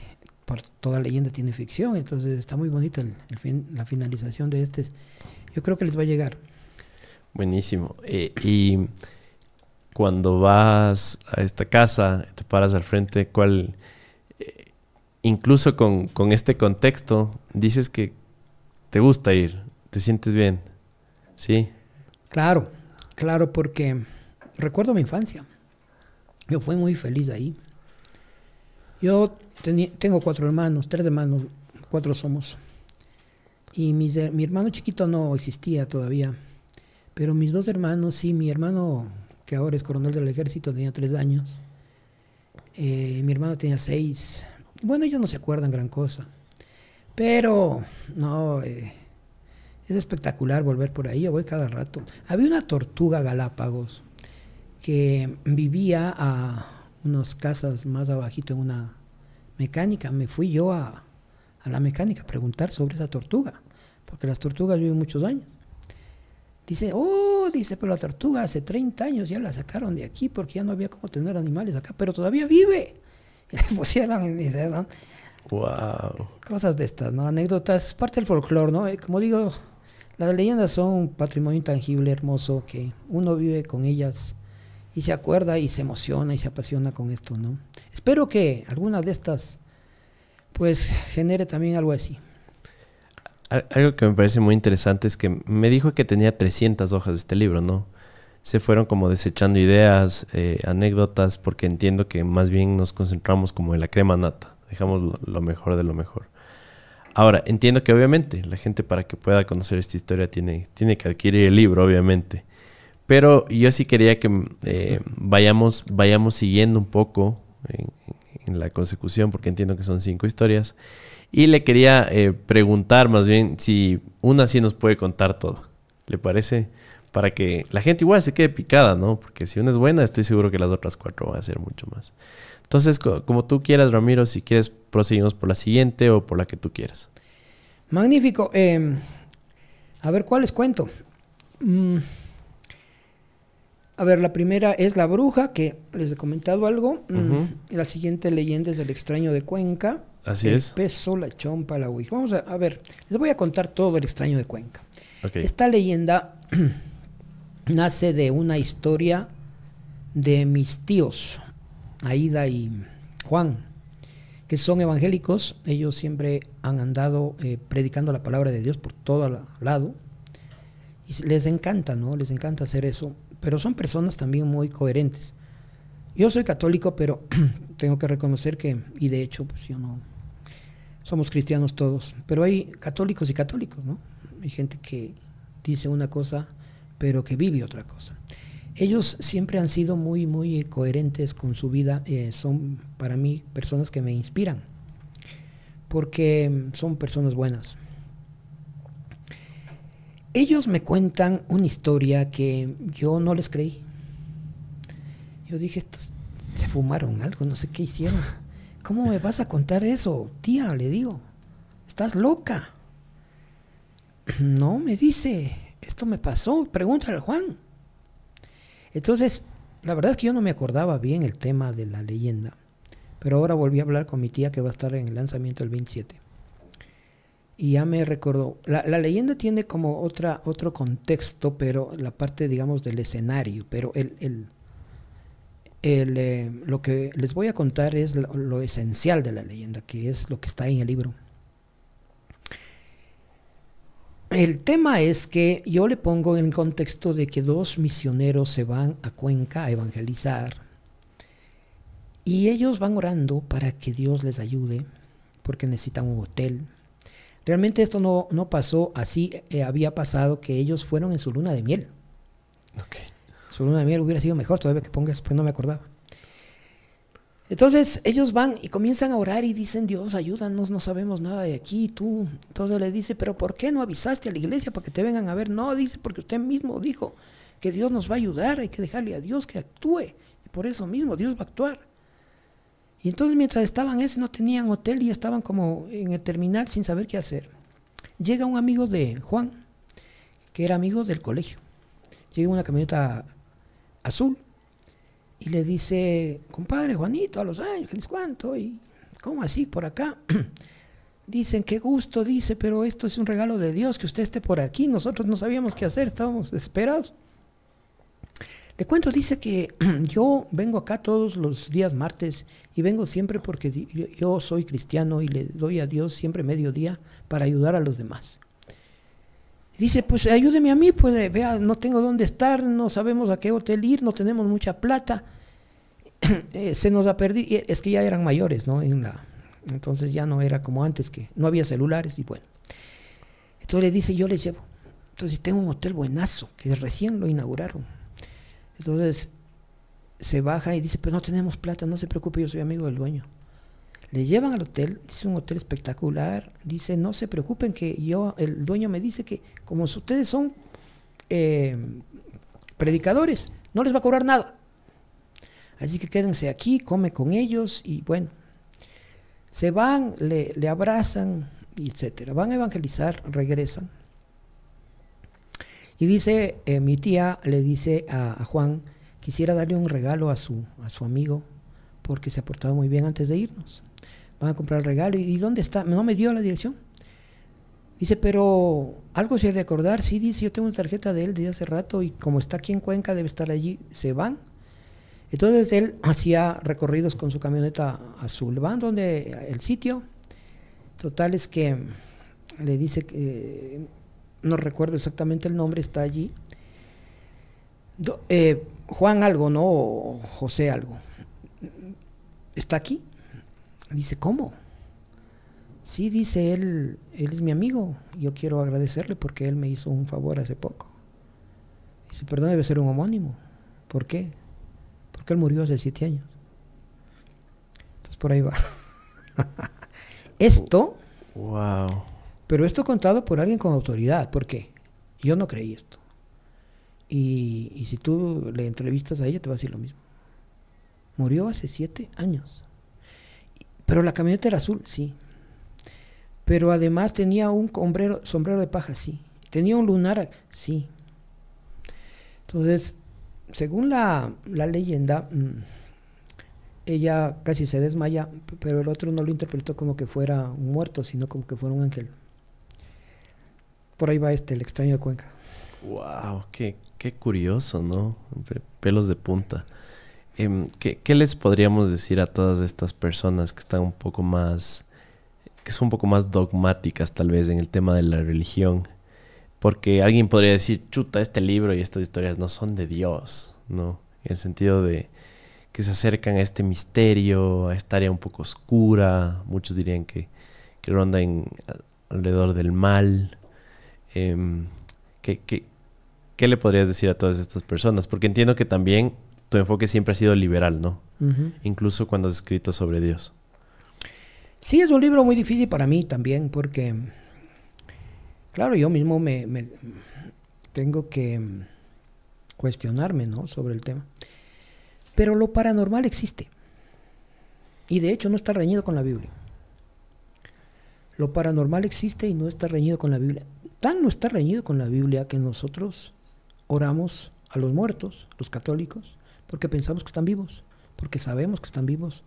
toda leyenda tiene ficción, entonces está muy bonito la finalización de este. Yo creo que les va a llegar. Buenísimo. Eh, y cuando vas a esta casa, te paras al frente, ¿cuál? Eh, incluso con, con este contexto, dices que te gusta ir, te sientes bien, ¿sí? Claro, claro, porque recuerdo mi infancia. Yo fui muy feliz ahí. Yo tengo cuatro hermanos, tres hermanos, cuatro somos. Y mi hermano chiquito no existía todavía, pero mis dos hermanos, sí, mi hermano que ahora es coronel del ejército tenía tres años, eh, mi hermano tenía seis. Bueno, ellos no se acuerdan gran cosa, pero no, eh, es espectacular volver por ahí, yo voy cada rato. Había una tortuga Galápagos que vivía a unas casas más abajito en una mecánica, me fui yo a, la mecánica a preguntar sobre esa tortuga, porque las tortugas viven muchos años. Dice, oh, dice, pero la tortuga hace 30 años ya la sacaron de aquí porque ya no había como tener animales acá, pero todavía vive. Y le pusieron en ¿no? Wow. Cosas de estas, ¿no? Anécdotas, parte del folclore, ¿no? Eh, como digo, las leyendas son un patrimonio intangible, hermoso, que uno vive con ellas y se acuerda y se emociona y se apasiona con esto, ¿no? Espero que algunas de estas, pues, genere también algo así. Algo que me parece muy interesante es que me dijo que tenía 300 hojas de este libro, ¿no? Se fueron como desechando ideas, eh, anécdotas, porque entiendo que más bien nos concentramos como en la crema nata, dejamos lo, mejor de lo mejor. Ahora, entiendo que obviamente la gente para que pueda conocer esta historia tiene, tiene que adquirir el libro, obviamente. Pero yo sí quería que eh, vayamos, vayamos siguiendo un poco en, la consecución, porque entiendo que son cinco historias. Y le quería eh, preguntar más bien si una sí nos puede contar todo. ¿Le parece? Para que la gente igual se quede picada, ¿no? Porque si una es buena, estoy seguro que las otras cuatro van a ser mucho más. Entonces, como tú quieras, Ramiro, si quieres, proseguimos por la siguiente o por la que tú quieras. Magnífico. Em, a ver, ¿cuál les cuento? Mm, a ver, la primera es La Bruja, que les he comentado algo. Mm, la siguiente leyenda es El extraño de Cuenca. Así el es. Peso, la chompa, la huija. Vamos a, ver, les voy a contar todo El extraño de Cuenca. Esta leyenda nace de una historia de mis tíos, Aida y Juan, que son evangélicos. Ellos siempre han andado eh, predicando la palabra de Dios por todo lado. Y les encanta, ¿no? Les encanta hacer eso pero son personas también muy coherentes. Yo soy católico, pero tengo que reconocer que, y de hecho, pues yo no, somos cristianos todos, pero hay católicos y católicos, ¿no? Hay gente que dice una cosa, pero que vive otra cosa. Ellos siempre han sido muy, muy eh, coherentes con su vida, eh, son para mí personas que me inspiran, porque mm, son personas buenas, ellos me cuentan una historia que yo no les creí. Yo dije, se fumaron algo, no sé qué hicieron. ¿Cómo me vas a contar eso? Tía, le digo, estás loca. No, me dice, esto me pasó, pregúntale a Juan. Entonces, la verdad es que yo no me acordaba bien el tema de la leyenda, pero ahora volví a hablar con mi tía que va a estar en el lanzamiento el 27 y ya me recordó. La, leyenda tiene como otra, otro contexto, pero la parte, digamos, del escenario, pero el, el, eh, lo que les voy a contar es lo, esencial de la leyenda, que es lo que está en el libro. El tema es que yo le pongo en contexto de que dos misioneros se van a Cuenca a evangelizar y ellos van orando para que Dios les ayude porque necesitan un hotel, Realmente esto no, pasó así, eh, había pasado que ellos fueron en su luna de miel. Su luna de miel hubiera sido mejor, todavía que pongas, pues no me acordaba. Entonces ellos van y comienzan a orar y dicen, Dios, ayúdanos, no sabemos nada de aquí, tú. Entonces le dice, pero ¿por qué no avisaste a la iglesia para que te vengan a ver? No, dice, porque usted mismo dijo que Dios nos va a ayudar, hay que dejarle a Dios que actúe. Y por eso mismo Dios va a actuar. Y entonces mientras estaban ese, no tenían hotel y estaban como en el terminal sin saber qué hacer. Llega un amigo de Juan, que era amigo del colegio. Llega una camioneta azul y le dice, compadre Juanito, a los años, ¿qué cuánto? ¿Y cómo así por acá? Dicen, qué gusto, dice, pero esto es un regalo de Dios que usted esté por aquí. Nosotros no sabíamos qué hacer, estábamos desesperados. Le cuento, dice que yo vengo acá todos los días martes y vengo siempre porque yo soy cristiano y le doy a Dios siempre mediodía para ayudar a los demás. Dice, pues ayúdeme a mí, pues eh, vea, no tengo dónde estar, no sabemos a qué hotel ir, no tenemos mucha plata. Eh, se nos ha perdido, eh, es que ya eran mayores, ¿no? entonces ya no era como antes, que no había celulares y bueno. Entonces le dice, yo les llevo. Entonces tengo un hotel buenazo, que recién lo inauguraron entonces se baja y dice, pues no tenemos plata, no se preocupe, yo soy amigo del dueño. Le llevan al hotel, es un hotel espectacular, dice, no se preocupen que yo, el dueño me dice que como ustedes son eh, predicadores, no les va a cobrar nada. Así que quédense aquí, come con ellos y bueno, se van, le, abrazan, etcétera. Van a evangelizar, regresan. Y dice, eh, mi tía le dice a, Juan, quisiera darle un regalo a su, a su amigo, porque se ha portado muy bien antes de irnos. Van a comprar el regalo. ¿Y, dónde está? No me dio la dirección. Dice, pero algo se ha de acordar. Sí, dice, yo tengo una tarjeta de él desde hace rato y como está aquí en Cuenca, debe estar allí. Se van. Entonces él hacía recorridos con su camioneta azul. Van donde el sitio. Total es que le dice que no recuerdo exactamente el nombre, está allí. Eh, Juan algo, ¿no? José algo. ¿Está aquí? Dice, ¿cómo? Sí, dice él, él es mi amigo. Yo quiero agradecerle porque él me hizo un favor hace poco. Dice, perdón, debe ser un homónimo. ¿Por qué? Porque él murió hace siete años. Entonces por ahí va. Esto wow. Pero esto contado por alguien con autoridad, ¿por qué? Yo no creí esto. Y, si tú le entrevistas a ella, te va a decir lo mismo. Murió hace siete años. Pero la camioneta era azul, sí. Pero además tenía un sombrero, de paja, sí. Tenía un lunar, sí. Entonces, según la leyenda, mm, ella casi se desmaya, pero el otro no lo interpretó como que fuera un muerto, sino como que fuera un ángel. Por ahí va este, el extraño de Cuenca. ¡Wow! Qué, curioso, ¿no? Pelos de punta. Em, ¿qué, les podríamos decir a todas estas personas que están un poco más, que son un poco más dogmáticas tal vez en el tema de la religión? Porque alguien podría decir, chuta, este libro y estas historias no son de Dios, ¿no? En el sentido de que se acercan a este misterio, a esta área un poco oscura, muchos dirían que, que ronda alrededor del mal, Em, ¿qué, le podrías decir a todas estas personas? Porque entiendo que también tu enfoque siempre ha sido liberal, ¿no? Incluso cuando has escrito sobre Dios. Sí, es un libro muy difícil para mí también, porque, claro, yo mismo me tengo que cuestionarme, ¿no? Sobre el tema. Pero lo paranormal existe. Y de hecho no está reñido con la Biblia. Lo paranormal existe y no está reñido con la Biblia. Tan no está reñido con la Biblia que nosotros oramos a los muertos, los católicos, porque pensamos que están vivos, porque sabemos que están vivos,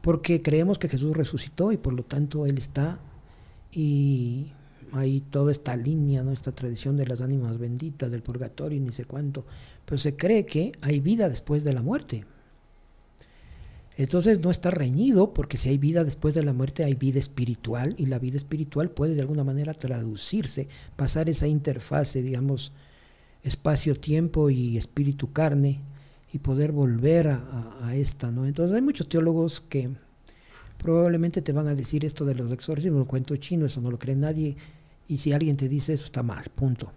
porque creemos que Jesús resucitó y por lo tanto Él está. Y hay toda esta línea, ¿no? esta tradición de las ánimas benditas, del purgatorio y ni sé cuánto, pero se cree que hay vida después de la muerte. Entonces no está reñido porque si hay vida después de la muerte hay vida espiritual y la vida espiritual puede de alguna manera traducirse, pasar esa interfase, digamos, espacio-tiempo y espíritu-carne y poder volver a, esta, ¿no? Entonces hay muchos teólogos que probablemente te van a decir esto de los exorcismos, un cuento chino, eso no lo cree nadie y si alguien te dice eso está mal, punto.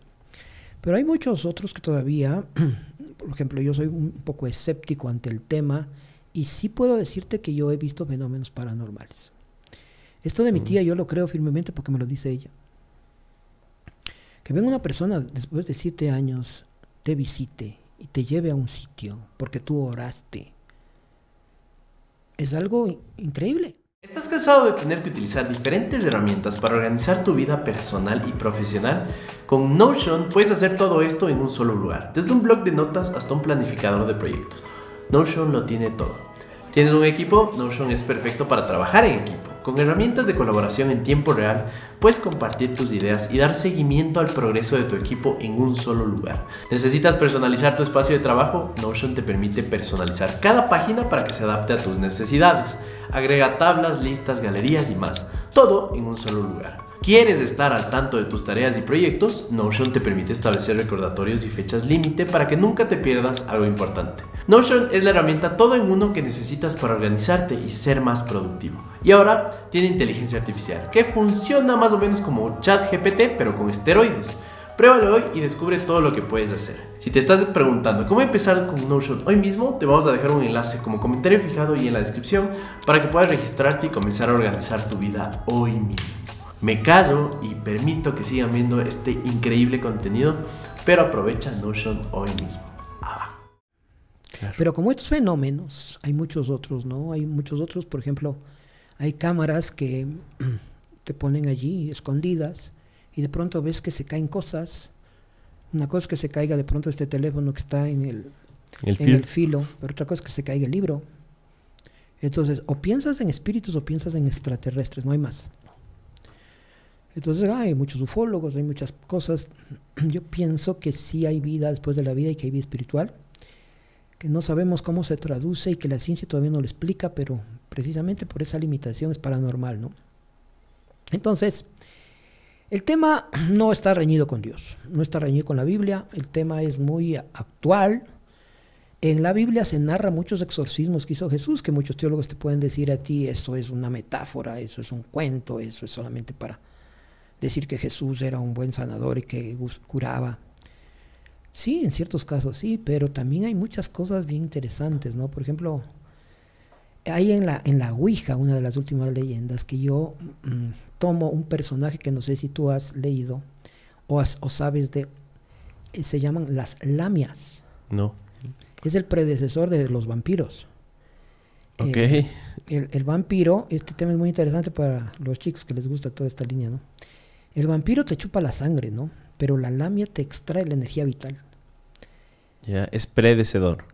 Pero hay muchos otros que todavía, por ejemplo, yo soy un poco escéptico ante el tema, y sí puedo decirte que yo he visto fenómenos paranormales. Esto de mi mm. tía yo lo creo firmemente porque me lo dice ella. Que venga una persona después de siete años, te visite y te lleve a un sitio porque tú oraste. Es algo increíble. ¿Estás cansado de tener que utilizar diferentes herramientas para organizar tu vida personal y profesional? Con Notion puedes hacer todo esto en un solo lugar, desde un blog de notas hasta un planificador de proyectos Notion lo tiene todo. ¿Tienes un equipo? Notion es perfecto para trabajar en equipo. Con herramientas de colaboración en tiempo real, puedes compartir tus ideas y dar seguimiento al progreso de tu equipo en un solo lugar. ¿Necesitas personalizar tu espacio de trabajo? Notion te permite personalizar cada página para que se adapte a tus necesidades. Agrega tablas, listas, galerías y más. Todo en un solo lugar. ¿Quieres estar al tanto de tus tareas y proyectos? Notion te permite establecer recordatorios y fechas límite para que nunca te pierdas algo importante. Notion es la herramienta todo en uno que necesitas para organizarte y ser más productivo. Y ahora tiene inteligencia artificial, que funciona más o menos como chat GPT, pero con esteroides. Pruébalo hoy y descubre todo lo que puedes hacer. Si te estás preguntando cómo empezar con Notion hoy mismo, te vamos a dejar un enlace como comentario fijado y en la descripción para que puedas registrarte y comenzar a organizar tu vida hoy mismo. Me callo y permito que sigan viendo este increíble contenido, pero aprovecha Notion hoy mismo. Pero como estos fenómenos, hay muchos otros, ¿no? Hay muchos otros, por ejemplo, hay cámaras que te ponen allí escondidas y de pronto ves que se caen cosas. Una cosa es que se caiga de pronto este teléfono que está en el, en el filo, pero otra cosa es que se caiga el libro. Entonces, o piensas en espíritus o piensas en extraterrestres, no hay más. Entonces, hay muchos ufólogos, hay muchas cosas. Yo pienso que sí hay vida después de la vida y que hay vida espiritual que no sabemos cómo se traduce y que la ciencia todavía no lo explica, pero precisamente por esa limitación es paranormal, ¿no? Entonces, el tema no está reñido con Dios, no está reñido con la Biblia, el tema es muy actual. En la Biblia se narra muchos exorcismos que hizo Jesús, que muchos teólogos te pueden decir a ti, esto es una metáfora, eso es un cuento, eso es solamente para decir que Jesús era un buen sanador y que curaba. Sí, en ciertos casos sí, pero también hay muchas cosas bien interesantes, ¿no? Por ejemplo, hay en la, en la Ouija, una de las últimas leyendas, que yo mm, tomo un personaje que no sé si tú has leído o, o sabes de, eh, se llaman las lamias. No. Es el predecesor de los vampiros. Ok. Eh, el, vampiro, este tema es muy interesante para los chicos que les gusta toda esta línea, ¿no? El vampiro te chupa la sangre, ¿no? pero la lamia te extrae la energía vital. Ya, es predecedor.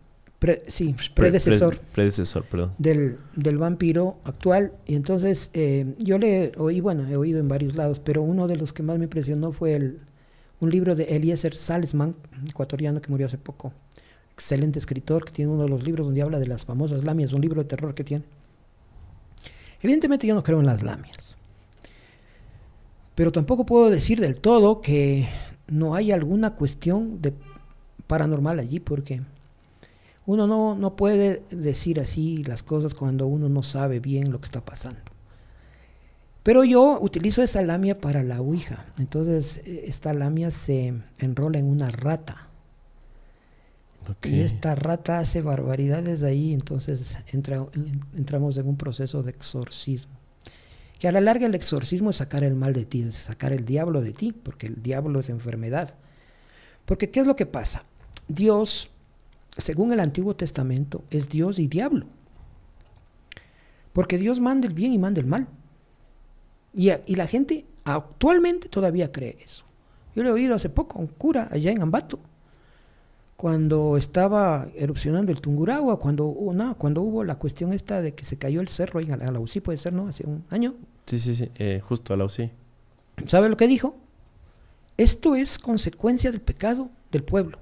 sí, predecesor. predecesor, perdón. Del, vampiro actual. Y entonces eh, yo le oí, bueno, he oído en varios lados, pero uno de los que más me impresionó fue el, un libro de Eliezer Salzman, ecuatoriano que murió hace poco. Excelente escritor que tiene uno de los libros donde habla de las famosas lamias, un libro de terror que tiene. Evidentemente yo no creo en las lamias. Pero tampoco puedo decir del todo que no hay alguna cuestión de paranormal allí, porque uno no, puede decir así las cosas cuando uno no sabe bien lo que está pasando. Pero yo utilizo esa lamia para la ouija. Entonces, e, esta lamia se enrola en una rata. Y esta rata hace barbaridades ahí, entonces entramos en un proceso de exorcismo. Que a la larga el exorcismo es sacar el mal de ti, es sacar el diablo de ti, porque el diablo es enfermedad. Porque ¿qué es lo que pasa? Dios, según el Antiguo Testamento, es Dios y diablo. Porque Dios manda el bien y manda el mal. Y, la gente actualmente todavía cree eso. Yo lo he oído hace poco un cura allá en Ambato, cuando estaba erupcionando el Tunguragua, cuando, cuando hubo la cuestión esta de que se cayó el cerro en UCI puede ser, ¿no? Hace un año, Sí, sí, sí, eh, justo a la UCI. ¿Sabe lo que dijo? Esto es consecuencia del pecado del pueblo.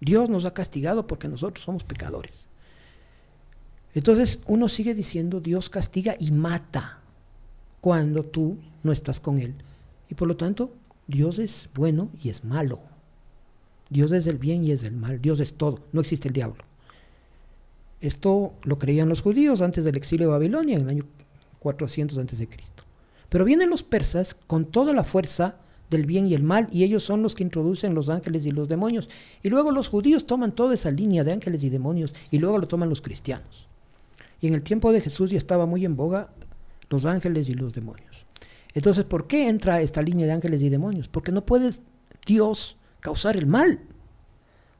Dios nos ha castigado porque nosotros somos pecadores. Entonces uno sigue diciendo Dios castiga y mata cuando tú no estás con Él. Y por lo tanto, Dios es bueno y es malo. Dios es del bien y es el mal. Dios es todo. No existe el diablo. Esto lo creían los judíos antes del exilio de Babilonia, en el año 400 cristo Pero vienen los persas con toda la fuerza del bien y el mal, y ellos son los que introducen los ángeles y los demonios. Y luego los judíos toman toda esa línea de ángeles y demonios, y luego lo toman los cristianos. Y en el tiempo de Jesús ya estaba muy en boga los ángeles y los demonios. Entonces, ¿por qué entra esta línea de ángeles y demonios? Porque no puede Dios causar el mal.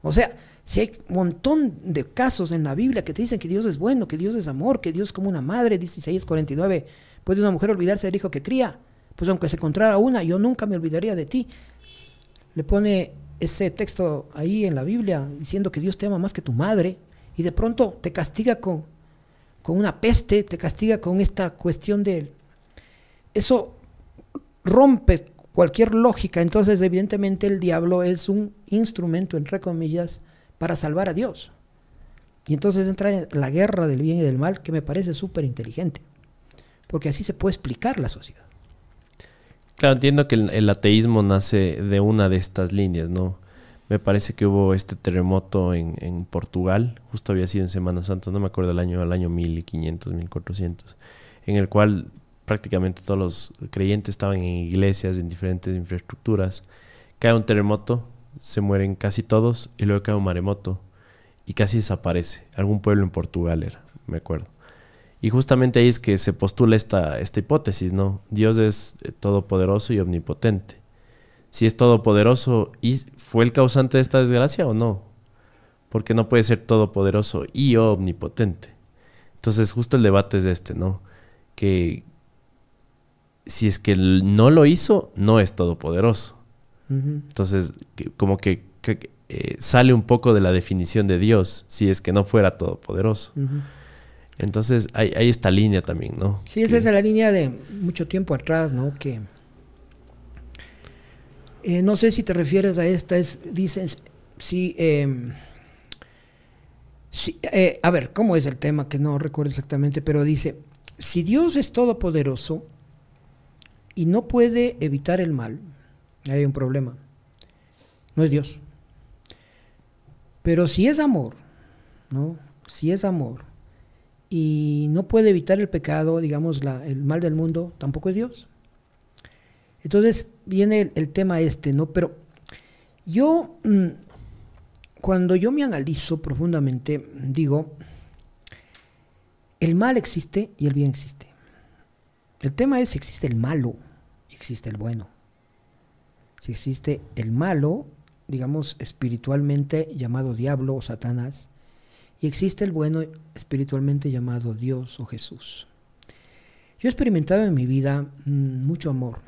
O sea, si hay un montón de casos en la Biblia que te dicen que Dios es bueno, que Dios es amor, que Dios es como una madre, 16 49, ¿puede una mujer olvidarse del hijo que cría? Pues aunque se encontrara una, yo nunca me olvidaría de ti. Le pone ese texto ahí en la Biblia diciendo que Dios te ama más que tu madre y de pronto te castiga con, con una peste, te castiga con esta cuestión de él. Eso rompe cualquier lógica, entonces evidentemente el diablo es un instrumento, entre comillas, para salvar a Dios. Y entonces entra en la guerra del bien y del mal, que me parece súper inteligente, porque así se puede explicar la sociedad. Claro, entiendo que el, ateísmo nace de una de estas líneas, ¿no? Me parece que hubo este terremoto en, Portugal, justo había sido en Semana Santa, no me acuerdo el año, el año 1500, 1400, en el cual prácticamente todos los creyentes estaban en iglesias, en diferentes infraestructuras. Cae un terremoto, se mueren casi todos y luego cae un maremoto y casi desaparece. Algún pueblo en Portugal era, me acuerdo. Y justamente ahí es que se postula esta, esta hipótesis, ¿no? Dios es eh, todopoderoso y omnipotente. Si es todopoderoso y fue el causante de esta desgracia o no. Porque no puede ser todopoderoso y omnipotente. Entonces justo el debate es este, ¿no? Que si es que no lo hizo, no es todopoderoso. Entonces, como que, eh, sale un poco de la definición de Dios, si es que no fuera todopoderoso. Entonces, hay, esta línea también, ¿no? Sí, esa es la línea de mucho tiempo atrás, ¿no? Que. Eh, no sé si te refieres a esta, es, dicen, sí, em, eh, a ver, ¿cómo es el tema? Que no recuerdo exactamente, pero dice, si Dios es todopoderoso y no puede evitar el mal, hay un problema. No es Dios. Pero si es amor, ¿no? Si es amor y no puede evitar el pecado, digamos, el mal del mundo, tampoco es Dios. Entonces viene el, tema este, ¿no? Pero yo, mm, cuando yo me analizo profundamente, digo, el mal existe y el bien existe. El tema es si existe el malo y existe el bueno si existe el malo, digamos espiritualmente llamado diablo o Satanás, y existe el bueno espiritualmente llamado Dios o Jesús. Yo he experimentado en mi vida mm, mucho amor,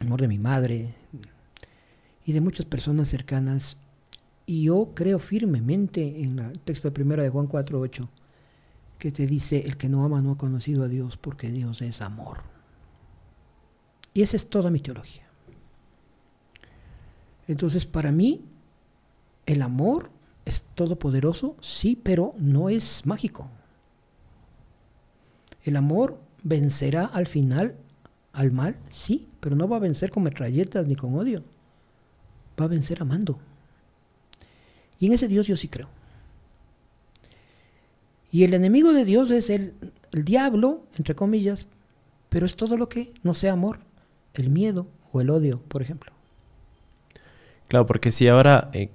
amor de mi madre y de muchas personas cercanas, y yo creo firmemente en el texto de primera de Juan 4.8, que te dice, el que no ama no ha conocido a Dios porque Dios es amor. Y esa es toda mi teología. Entonces, para mí, el amor es todopoderoso, sí, pero no es mágico. El amor vencerá al final al mal, sí, pero no va a vencer con metralletas ni con odio. Va a vencer amando. Y en ese Dios yo sí creo. Y el enemigo de Dios es el, el diablo, entre comillas, pero es todo lo que no sea amor, el miedo o el odio, por ejemplo. Claro, porque si ahora eh,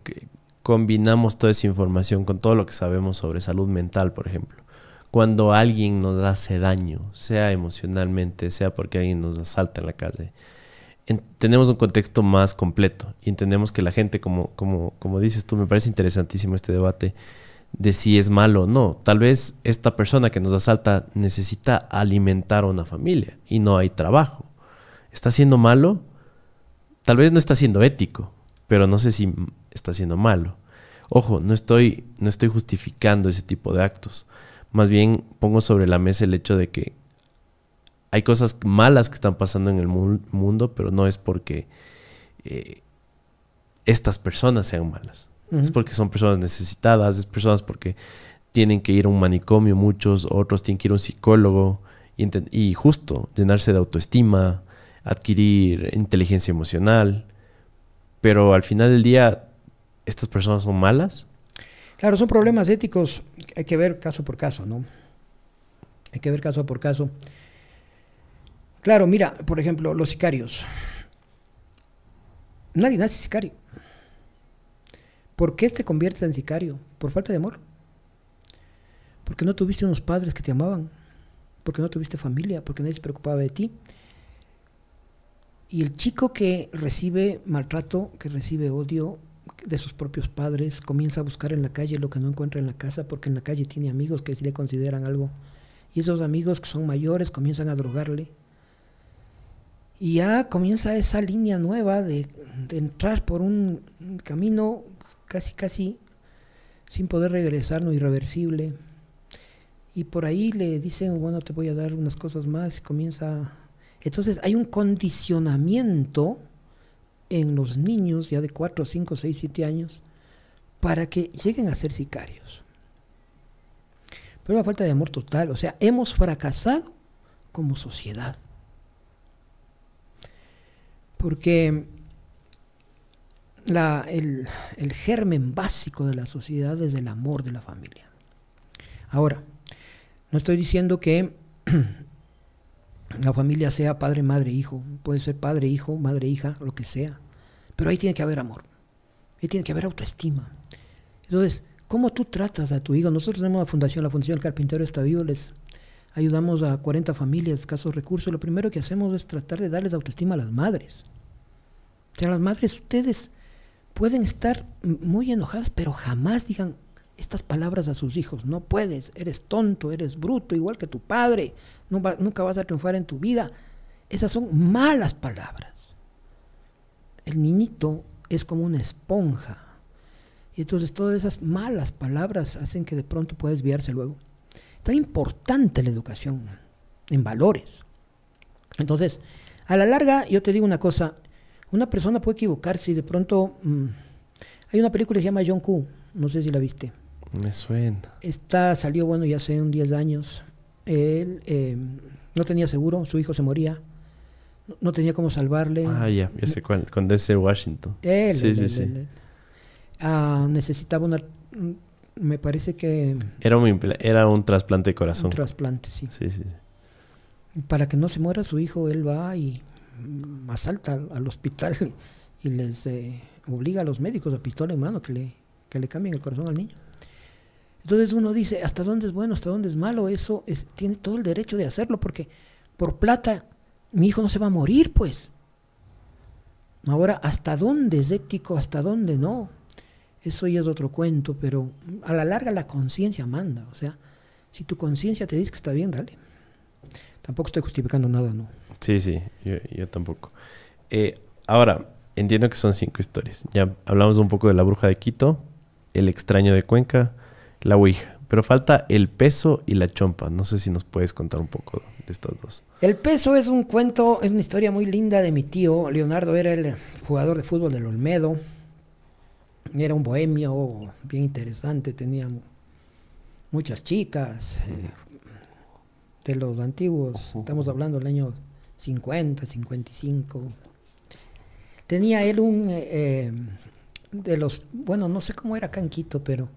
combinamos toda esa información con todo lo que sabemos sobre salud mental, por ejemplo, cuando alguien nos hace daño, sea emocionalmente, sea porque alguien nos asalta en la calle, tenemos un contexto más completo y entendemos que la gente, como, como, como dices tú, me parece interesantísimo este debate de si es malo o no. Tal vez esta persona que nos asalta necesita alimentar a una familia y no hay trabajo. ¿Está siendo malo? Tal vez no está siendo ético, pero no sé si está siendo malo. Ojo, no estoy, no estoy justificando ese tipo de actos. Más bien pongo sobre la mesa el hecho de que hay cosas malas que están pasando en el mundo, pero no es porque eh, estas personas sean malas. Es porque son personas necesitadas, es personas porque tienen que ir a un manicomio muchos, otros tienen que ir a un psicólogo y justo llenarse de autoestima, adquirir inteligencia emocional pero al final del día, ¿estas personas son malas? Claro, son problemas éticos. Hay que ver caso por caso, ¿no? Hay que ver caso por caso. Claro, mira, por ejemplo, los sicarios. Nadie nace sicario. ¿Por qué te conviertes en sicario? Por falta de amor. Porque no tuviste unos padres que te amaban. Porque no tuviste familia. Porque nadie se preocupaba de ti. Y el chico que recibe maltrato, que recibe odio de sus propios padres, comienza a buscar en la calle lo que no encuentra en la casa, porque en la calle tiene amigos que le consideran algo. Y esos amigos que son mayores comienzan a drogarle. Y ya comienza esa línea nueva de, entrar por un camino casi, casi sin poder regresar, no irreversible. Y por ahí le dicen, bueno, te voy a dar unas cosas más, y comienza entonces hay un condicionamiento en los niños ya de 4, 5, 6, 7 años para que lleguen a ser sicarios. Pero la falta de amor total, o sea, hemos fracasado como sociedad. Porque el germen básico de la sociedad es el amor de la familia. Ahora, no estoy diciendo que La familia sea padre, madre, hijo. Puede ser padre, hijo, madre, hija, lo que sea. Pero ahí tiene que haber amor. Ahí tiene que haber autoestima. Entonces, ¿cómo tú tratas a tu hijo? Nosotros tenemos la fundación, la fundación del Carpintero está vivo, les ayudamos a 40 familias escasos recursos. Lo primero que hacemos es tratar de darles autoestima a las madres. O sea, las madres, ustedes pueden estar muy enojadas, pero jamás digan, estas palabras a sus hijos. No puedes, eres tonto, eres bruto, igual que tu padre, nunca vas a triunfar en tu vida. Esas son malas palabras. El niñito es como una esponja. Y entonces todas esas malas palabras hacen que de pronto pueda desviarse luego. Está importante la educación en valores. Entonces, a la larga, yo te digo una cosa, una persona puede equivocarse y de pronto... Mm, hay una película que se llama John Q, no sé si la viste. Me suena. Esta salió, bueno, ya hace un 10 años. Él em, no tenía seguro, su hijo se moría. No, tenía cómo salvarle. Ah, ya, ya sé cuál, con DC Washington. Él, sí, sí, sí. Ah, necesitaba una. Mm, me parece que. Era un, era un trasplante de corazón. Un trasplante, sí. Para que no se muera su hijo, él va y asalta al, al hospital y les eh, obliga a los médicos a pistola en mano que le, que le cambien el corazón al niño. Entonces uno dice, ¿hasta dónde es bueno, hasta dónde es malo? Eso es, tiene todo el derecho de hacerlo porque por plata mi hijo no se va a morir, pues. Ahora, ¿hasta dónde es ético, hasta dónde no? Eso ya es otro cuento, pero a la larga la conciencia manda. O sea, si tu conciencia te dice que está bien, dale. Tampoco estoy justificando nada, ¿no? Sí, sí, yo, tampoco. Eh, ahora, entiendo que son cinco historias. Ya hablamos un poco de la bruja de Quito, el extraño de Cuenca, la Ouija. Pero falta el peso y la chompa. No sé si nos puedes contar un poco de estos dos. El peso es un cuento, es una historia muy linda de mi tío. Leonardo era el jugador de fútbol del Olmedo. Era un bohemio bien interesante, tenía muchas chicas eh, de los antiguos. Estamos hablando del año 50, 55. Tenía él un eh, eh, de los, bueno, no sé cómo era Canquito, pero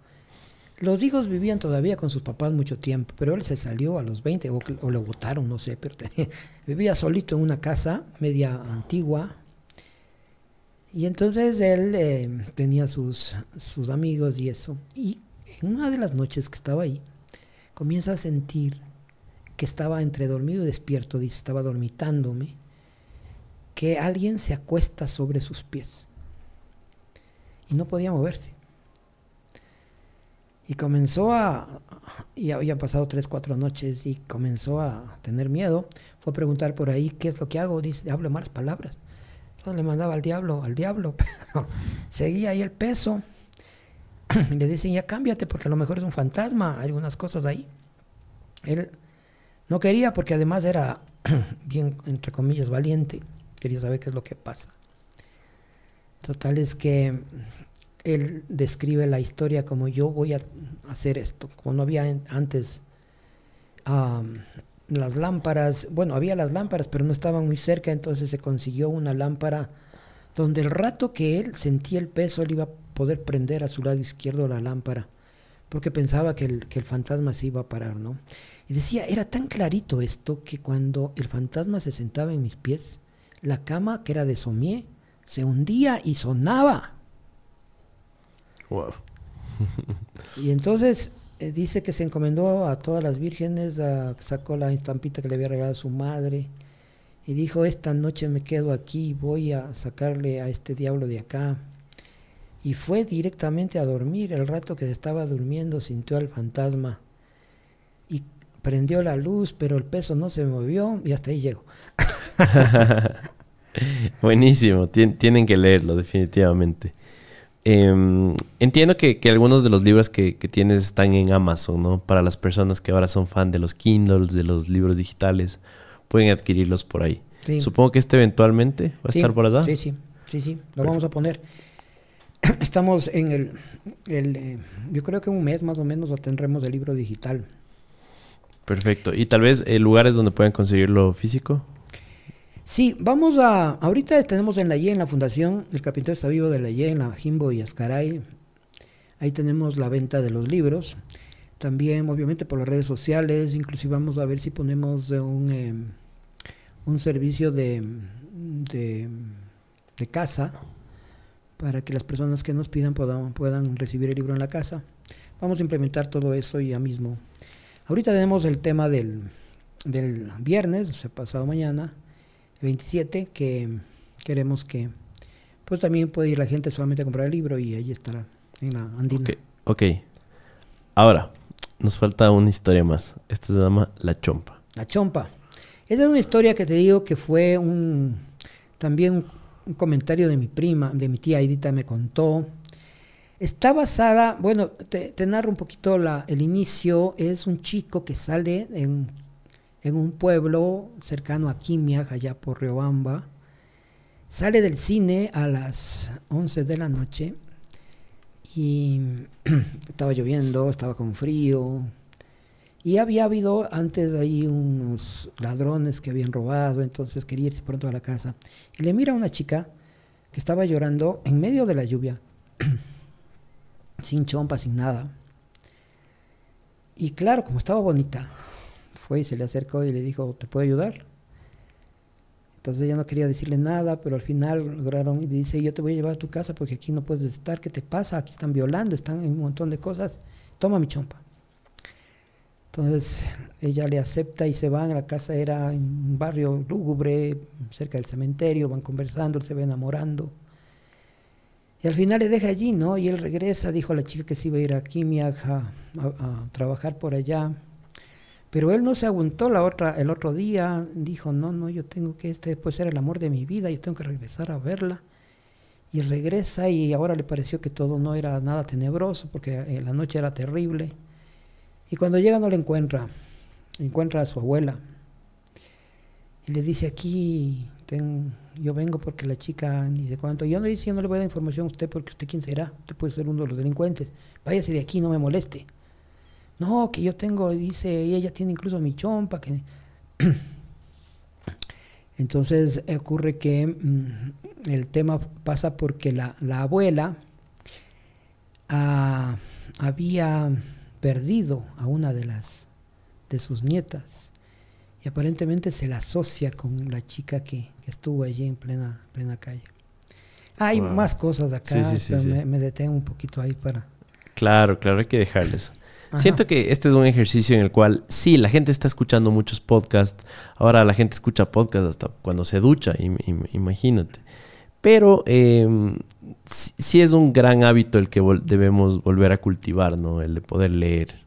los hijos vivían todavía con sus papás mucho tiempo, pero él se salió a los 20 o, lo votaron, no sé, pero vivía solito en una casa media antigua. Y entonces él eh, tenía sus, sus amigos y eso. Y en una de las noches que estaba ahí, comienza a sentir que estaba entre dormido y despierto, dice, estaba dormitándome, que alguien se acuesta sobre sus pies. Y no podía moverse. Y comenzó a, y había pasado tres, cuatro noches y comenzó a tener miedo. Fue a preguntar por ahí, ¿qué es lo que hago? Dice, hablo malas palabras. Entonces le mandaba al diablo, al diablo, pero seguía ahí el peso. le dicen, ya cámbiate porque a lo mejor es un fantasma, hay unas cosas ahí. Él no quería porque además era bien, entre comillas, valiente. Quería saber qué es lo que pasa. Total es que él describe la historia como yo voy a hacer esto, como no había antes las lámparas, bueno, había las lámparas, pero no estaban muy cerca, entonces se consiguió una lámpara donde el rato que él sentía el peso, él iba a poder prender a su lado izquierdo la lámpara, porque pensaba que el, fantasma se iba a parar, ¿no? Y decía, era tan clarito esto que cuando el fantasma se sentaba en mis pies, la cama que era de somier se hundía y sonaba y entonces eh, dice que se encomendó a todas las vírgenes, sacó la estampita que le había regalado su madre y dijo, esta noche me quedo aquí, voy a sacarle a este diablo de acá. Y fue directamente a dormir. El rato que se estaba durmiendo sintió al fantasma y prendió la luz, pero el peso no se movió y hasta ahí llegó. Buenísimo, tienen que leerlo definitivamente. Em, entiendo que, algunos de los libros que, tienes están en Amazon, ¿no? Para las personas que ahora son fan de los Kindles, de los libros digitales, pueden adquirirlos por ahí. Supongo que este eventualmente va a estar por allá. Sí, sí, sí, sí, lo vamos a poner. Estamos en el, el eh, yo creo que un mes más o menos tendremos el libro digital. Perfecto. ¿Y tal vez eh, lugares donde puedan conseguirlo físico? Sí, vamos a. Ahorita tenemos en la Y, e, en la Fundación, el Capitán está vivo de la IE, en la Jimbo y Ascaray. Ahí tenemos la venta de los libros. También, obviamente, por las redes sociales. Inclusive vamos a ver si ponemos eh, un, em, un servicio de, de, casa para que las personas que nos pidan puedan, puedan recibir el libro en la casa. Vamos a implementar todo eso ya mismo. Ahorita tenemos el tema del, del viernes, pasado mañana 27, que queremos que, pues también puede ir la gente solamente a comprar el libro y ahí estará, en la andina. Ok, ahora, nos falta una historia más. Esta se llama La Chompa. La Chompa. es una historia que te digo que fue un, también un, comentario de mi prima, de mi tía Edita me contó. Está basada, bueno, te, narro un poquito la, el inicio. Es un chico que sale en en un pueblo cercano a Quimia, allá por Riobamba. Sale del cine a las 11 de la noche y estaba lloviendo, estaba con frío. Y había habido antes ahí unos ladrones que habían robado, entonces quería irse pronto a la casa. Y le mira a una chica que estaba llorando en medio de la lluvia, sin chompa, sin nada. Y claro, como estaba bonita, y se le acercó y le dijo, ¿te puedo ayudar? Entonces ella no quería decirle nada, pero al final lograron y dice, yo te voy a llevar a tu casa porque aquí no puedes estar, ¿qué te pasa? Aquí están violando, están en un montón de cosas, toma mi chompa. Entonces ella le acepta y se van, la casa era en un barrio lúgubre, cerca del cementerio, van conversando, él se va enamorando. Y al final le deja allí, ¿no? Y él regresa, dijo a la chica que se iba a ir a mi a trabajar por allá. Pero él no se aguantó la otra, el otro día, dijo, no, no, yo tengo que, este después pues, ser el amor de mi vida, yo tengo que regresar a verla. Y regresa y ahora le pareció que todo no era nada tenebroso, porque eh, la noche era terrible. Y cuando llega no la encuentra, encuentra a su abuela. Y le dice, aquí yo vengo porque la chica ni sé cuánto. yo no dice, yo no le voy a dar información a usted porque usted quién será, usted puede ser uno de los delincuentes. Váyase de aquí, no me moleste no, que yo tengo, dice, y ella tiene incluso mi chompa, que... Entonces ocurre que mm, el tema pasa porque la, la abuela ah, había perdido a una de las de sus nietas y aparentemente se la asocia con la chica que, estuvo allí en plena, plena calle. Hay más cosas acá, pero me, me, detengo un poquito ahí para... Claro, claro, hay que dejarles. Siento que este es un ejercicio en el cual, sí, la gente está escuchando muchos podcasts. Ahora la gente escucha podcasts hasta cuando se ducha, imagínate. Pero em, sí, es un gran hábito el que debemos volver a cultivar, ¿no? El de poder leer.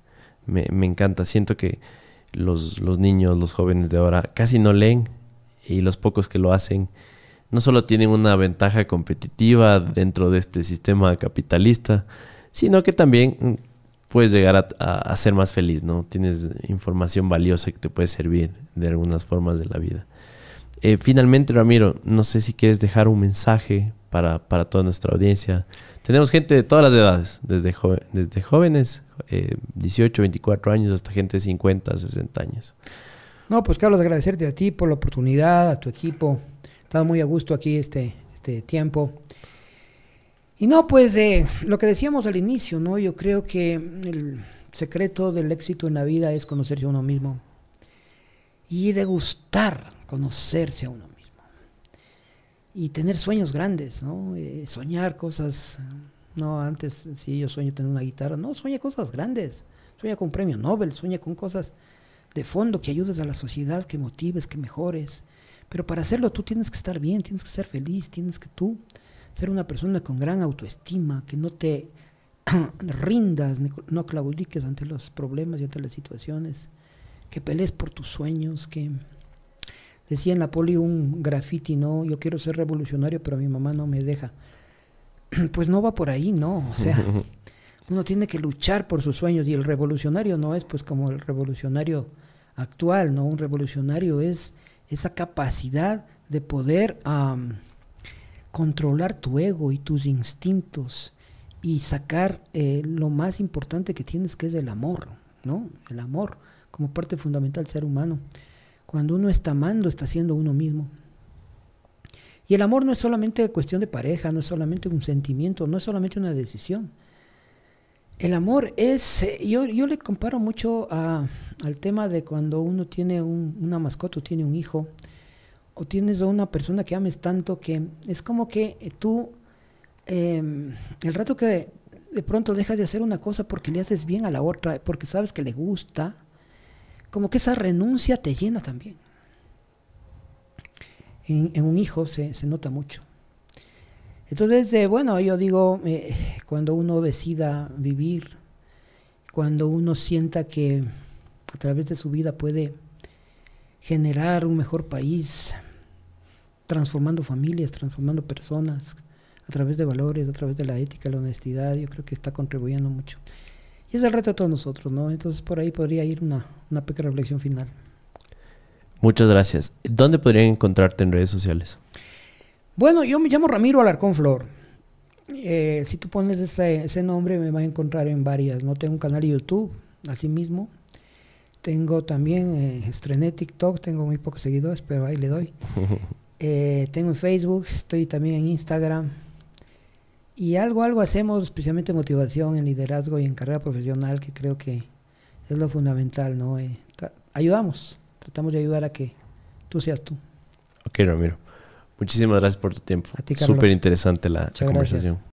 Me, encanta. Siento que los, los niños, los jóvenes de ahora casi no leen y los pocos que lo hacen no solo tienen una ventaja competitiva dentro de este sistema capitalista, sino que también mm, puedes llegar a, ser más feliz, ¿no? Tienes información valiosa que te puede servir de algunas formas de la vida. Eh, finalmente, Ramiro, no sé si quieres dejar un mensaje para, para, toda nuestra audiencia. Tenemos gente de todas las edades, desde, desde jóvenes, 18, eh, 24 años, hasta gente de 50, 60 años. No, pues Carlos, agradecerte a ti por la oportunidad, a tu equipo. Estaba muy a gusto aquí este, este tiempo. Y no, pues lo que decíamos al inicio, ¿no? Yo creo que el secreto del éxito en la vida es conocerse a uno mismo y de gustar conocerse a uno mismo. Y tener sueños grandes, ¿no? Eh, soñar cosas, no, antes si yo sueño tener una guitarra, no, sueña cosas grandes, sueña con premio Nobel, sueña con cosas de fondo que ayudes a la sociedad, que motives, que mejores. Pero para hacerlo tú tienes que estar bien, tienes que ser feliz, tienes que tú ser una persona con gran autoestima, que no te rindas, no claudiques ante los problemas y ante las situaciones, que pelees por tus sueños, que decía en la poli un graffiti, no, yo quiero ser revolucionario, pero mi mamá no me deja. Pues no va por ahí, no, o sea, uno tiene que luchar por sus sueños y el revolucionario no es pues como el revolucionario actual, no, un revolucionario es esa capacidad de poder a controlar tu ego y tus instintos y sacar eh, lo más importante que tienes, que es el amor, ¿no? El amor como parte fundamental del ser humano. Cuando uno está amando, está siendo uno mismo. Y el amor no es solamente cuestión de pareja, no es solamente un sentimiento, no es solamente una decisión. El amor es, eh, yo, yo le comparo mucho al tema de cuando uno tiene una mascota, tiene un hijo, o tienes a una persona que ames tanto que es como que eh, tú, em, el rato que de pronto dejas de hacer una cosa porque le haces bien a la otra, porque sabes que le gusta, como que esa renuncia te llena también. En, un hijo se, nota mucho. Entonces, eh, bueno, yo digo, eh, cuando uno decida vivir, cuando uno sienta que a través de su vida puede generar un mejor país, transformando familias, transformando personas, a través de valores, a través de la ética, la honestidad, yo creo que está contribuyendo mucho. Y es el reto de todos nosotros, ¿no? Entonces por ahí podría ir una, pequeña reflexión final. Muchas gracias. ¿Dónde podrían encontrarte en redes sociales? Bueno, yo me llamo Ramiro Alarcón Flor. Eh, si tú pones ese, ese nombre me vas a encontrar en varias, ¿no? Tengo un canal de YouTube, así mismo. Tengo también, eh, estrené TikTok, tengo muy pocos seguidores, pero ahí le doy. Eh, tengo en Facebook, estoy también en Instagram. Y algo, algo hacemos, especialmente motivación en liderazgo y en carrera profesional, que creo que es lo fundamental, ¿no? Eh, ayudamos, tratamos de ayudar a que tú seas tú. Ok, Ramiro. Muchísimas gracias por tu tiempo. A ti, Súper interesante la, conversación.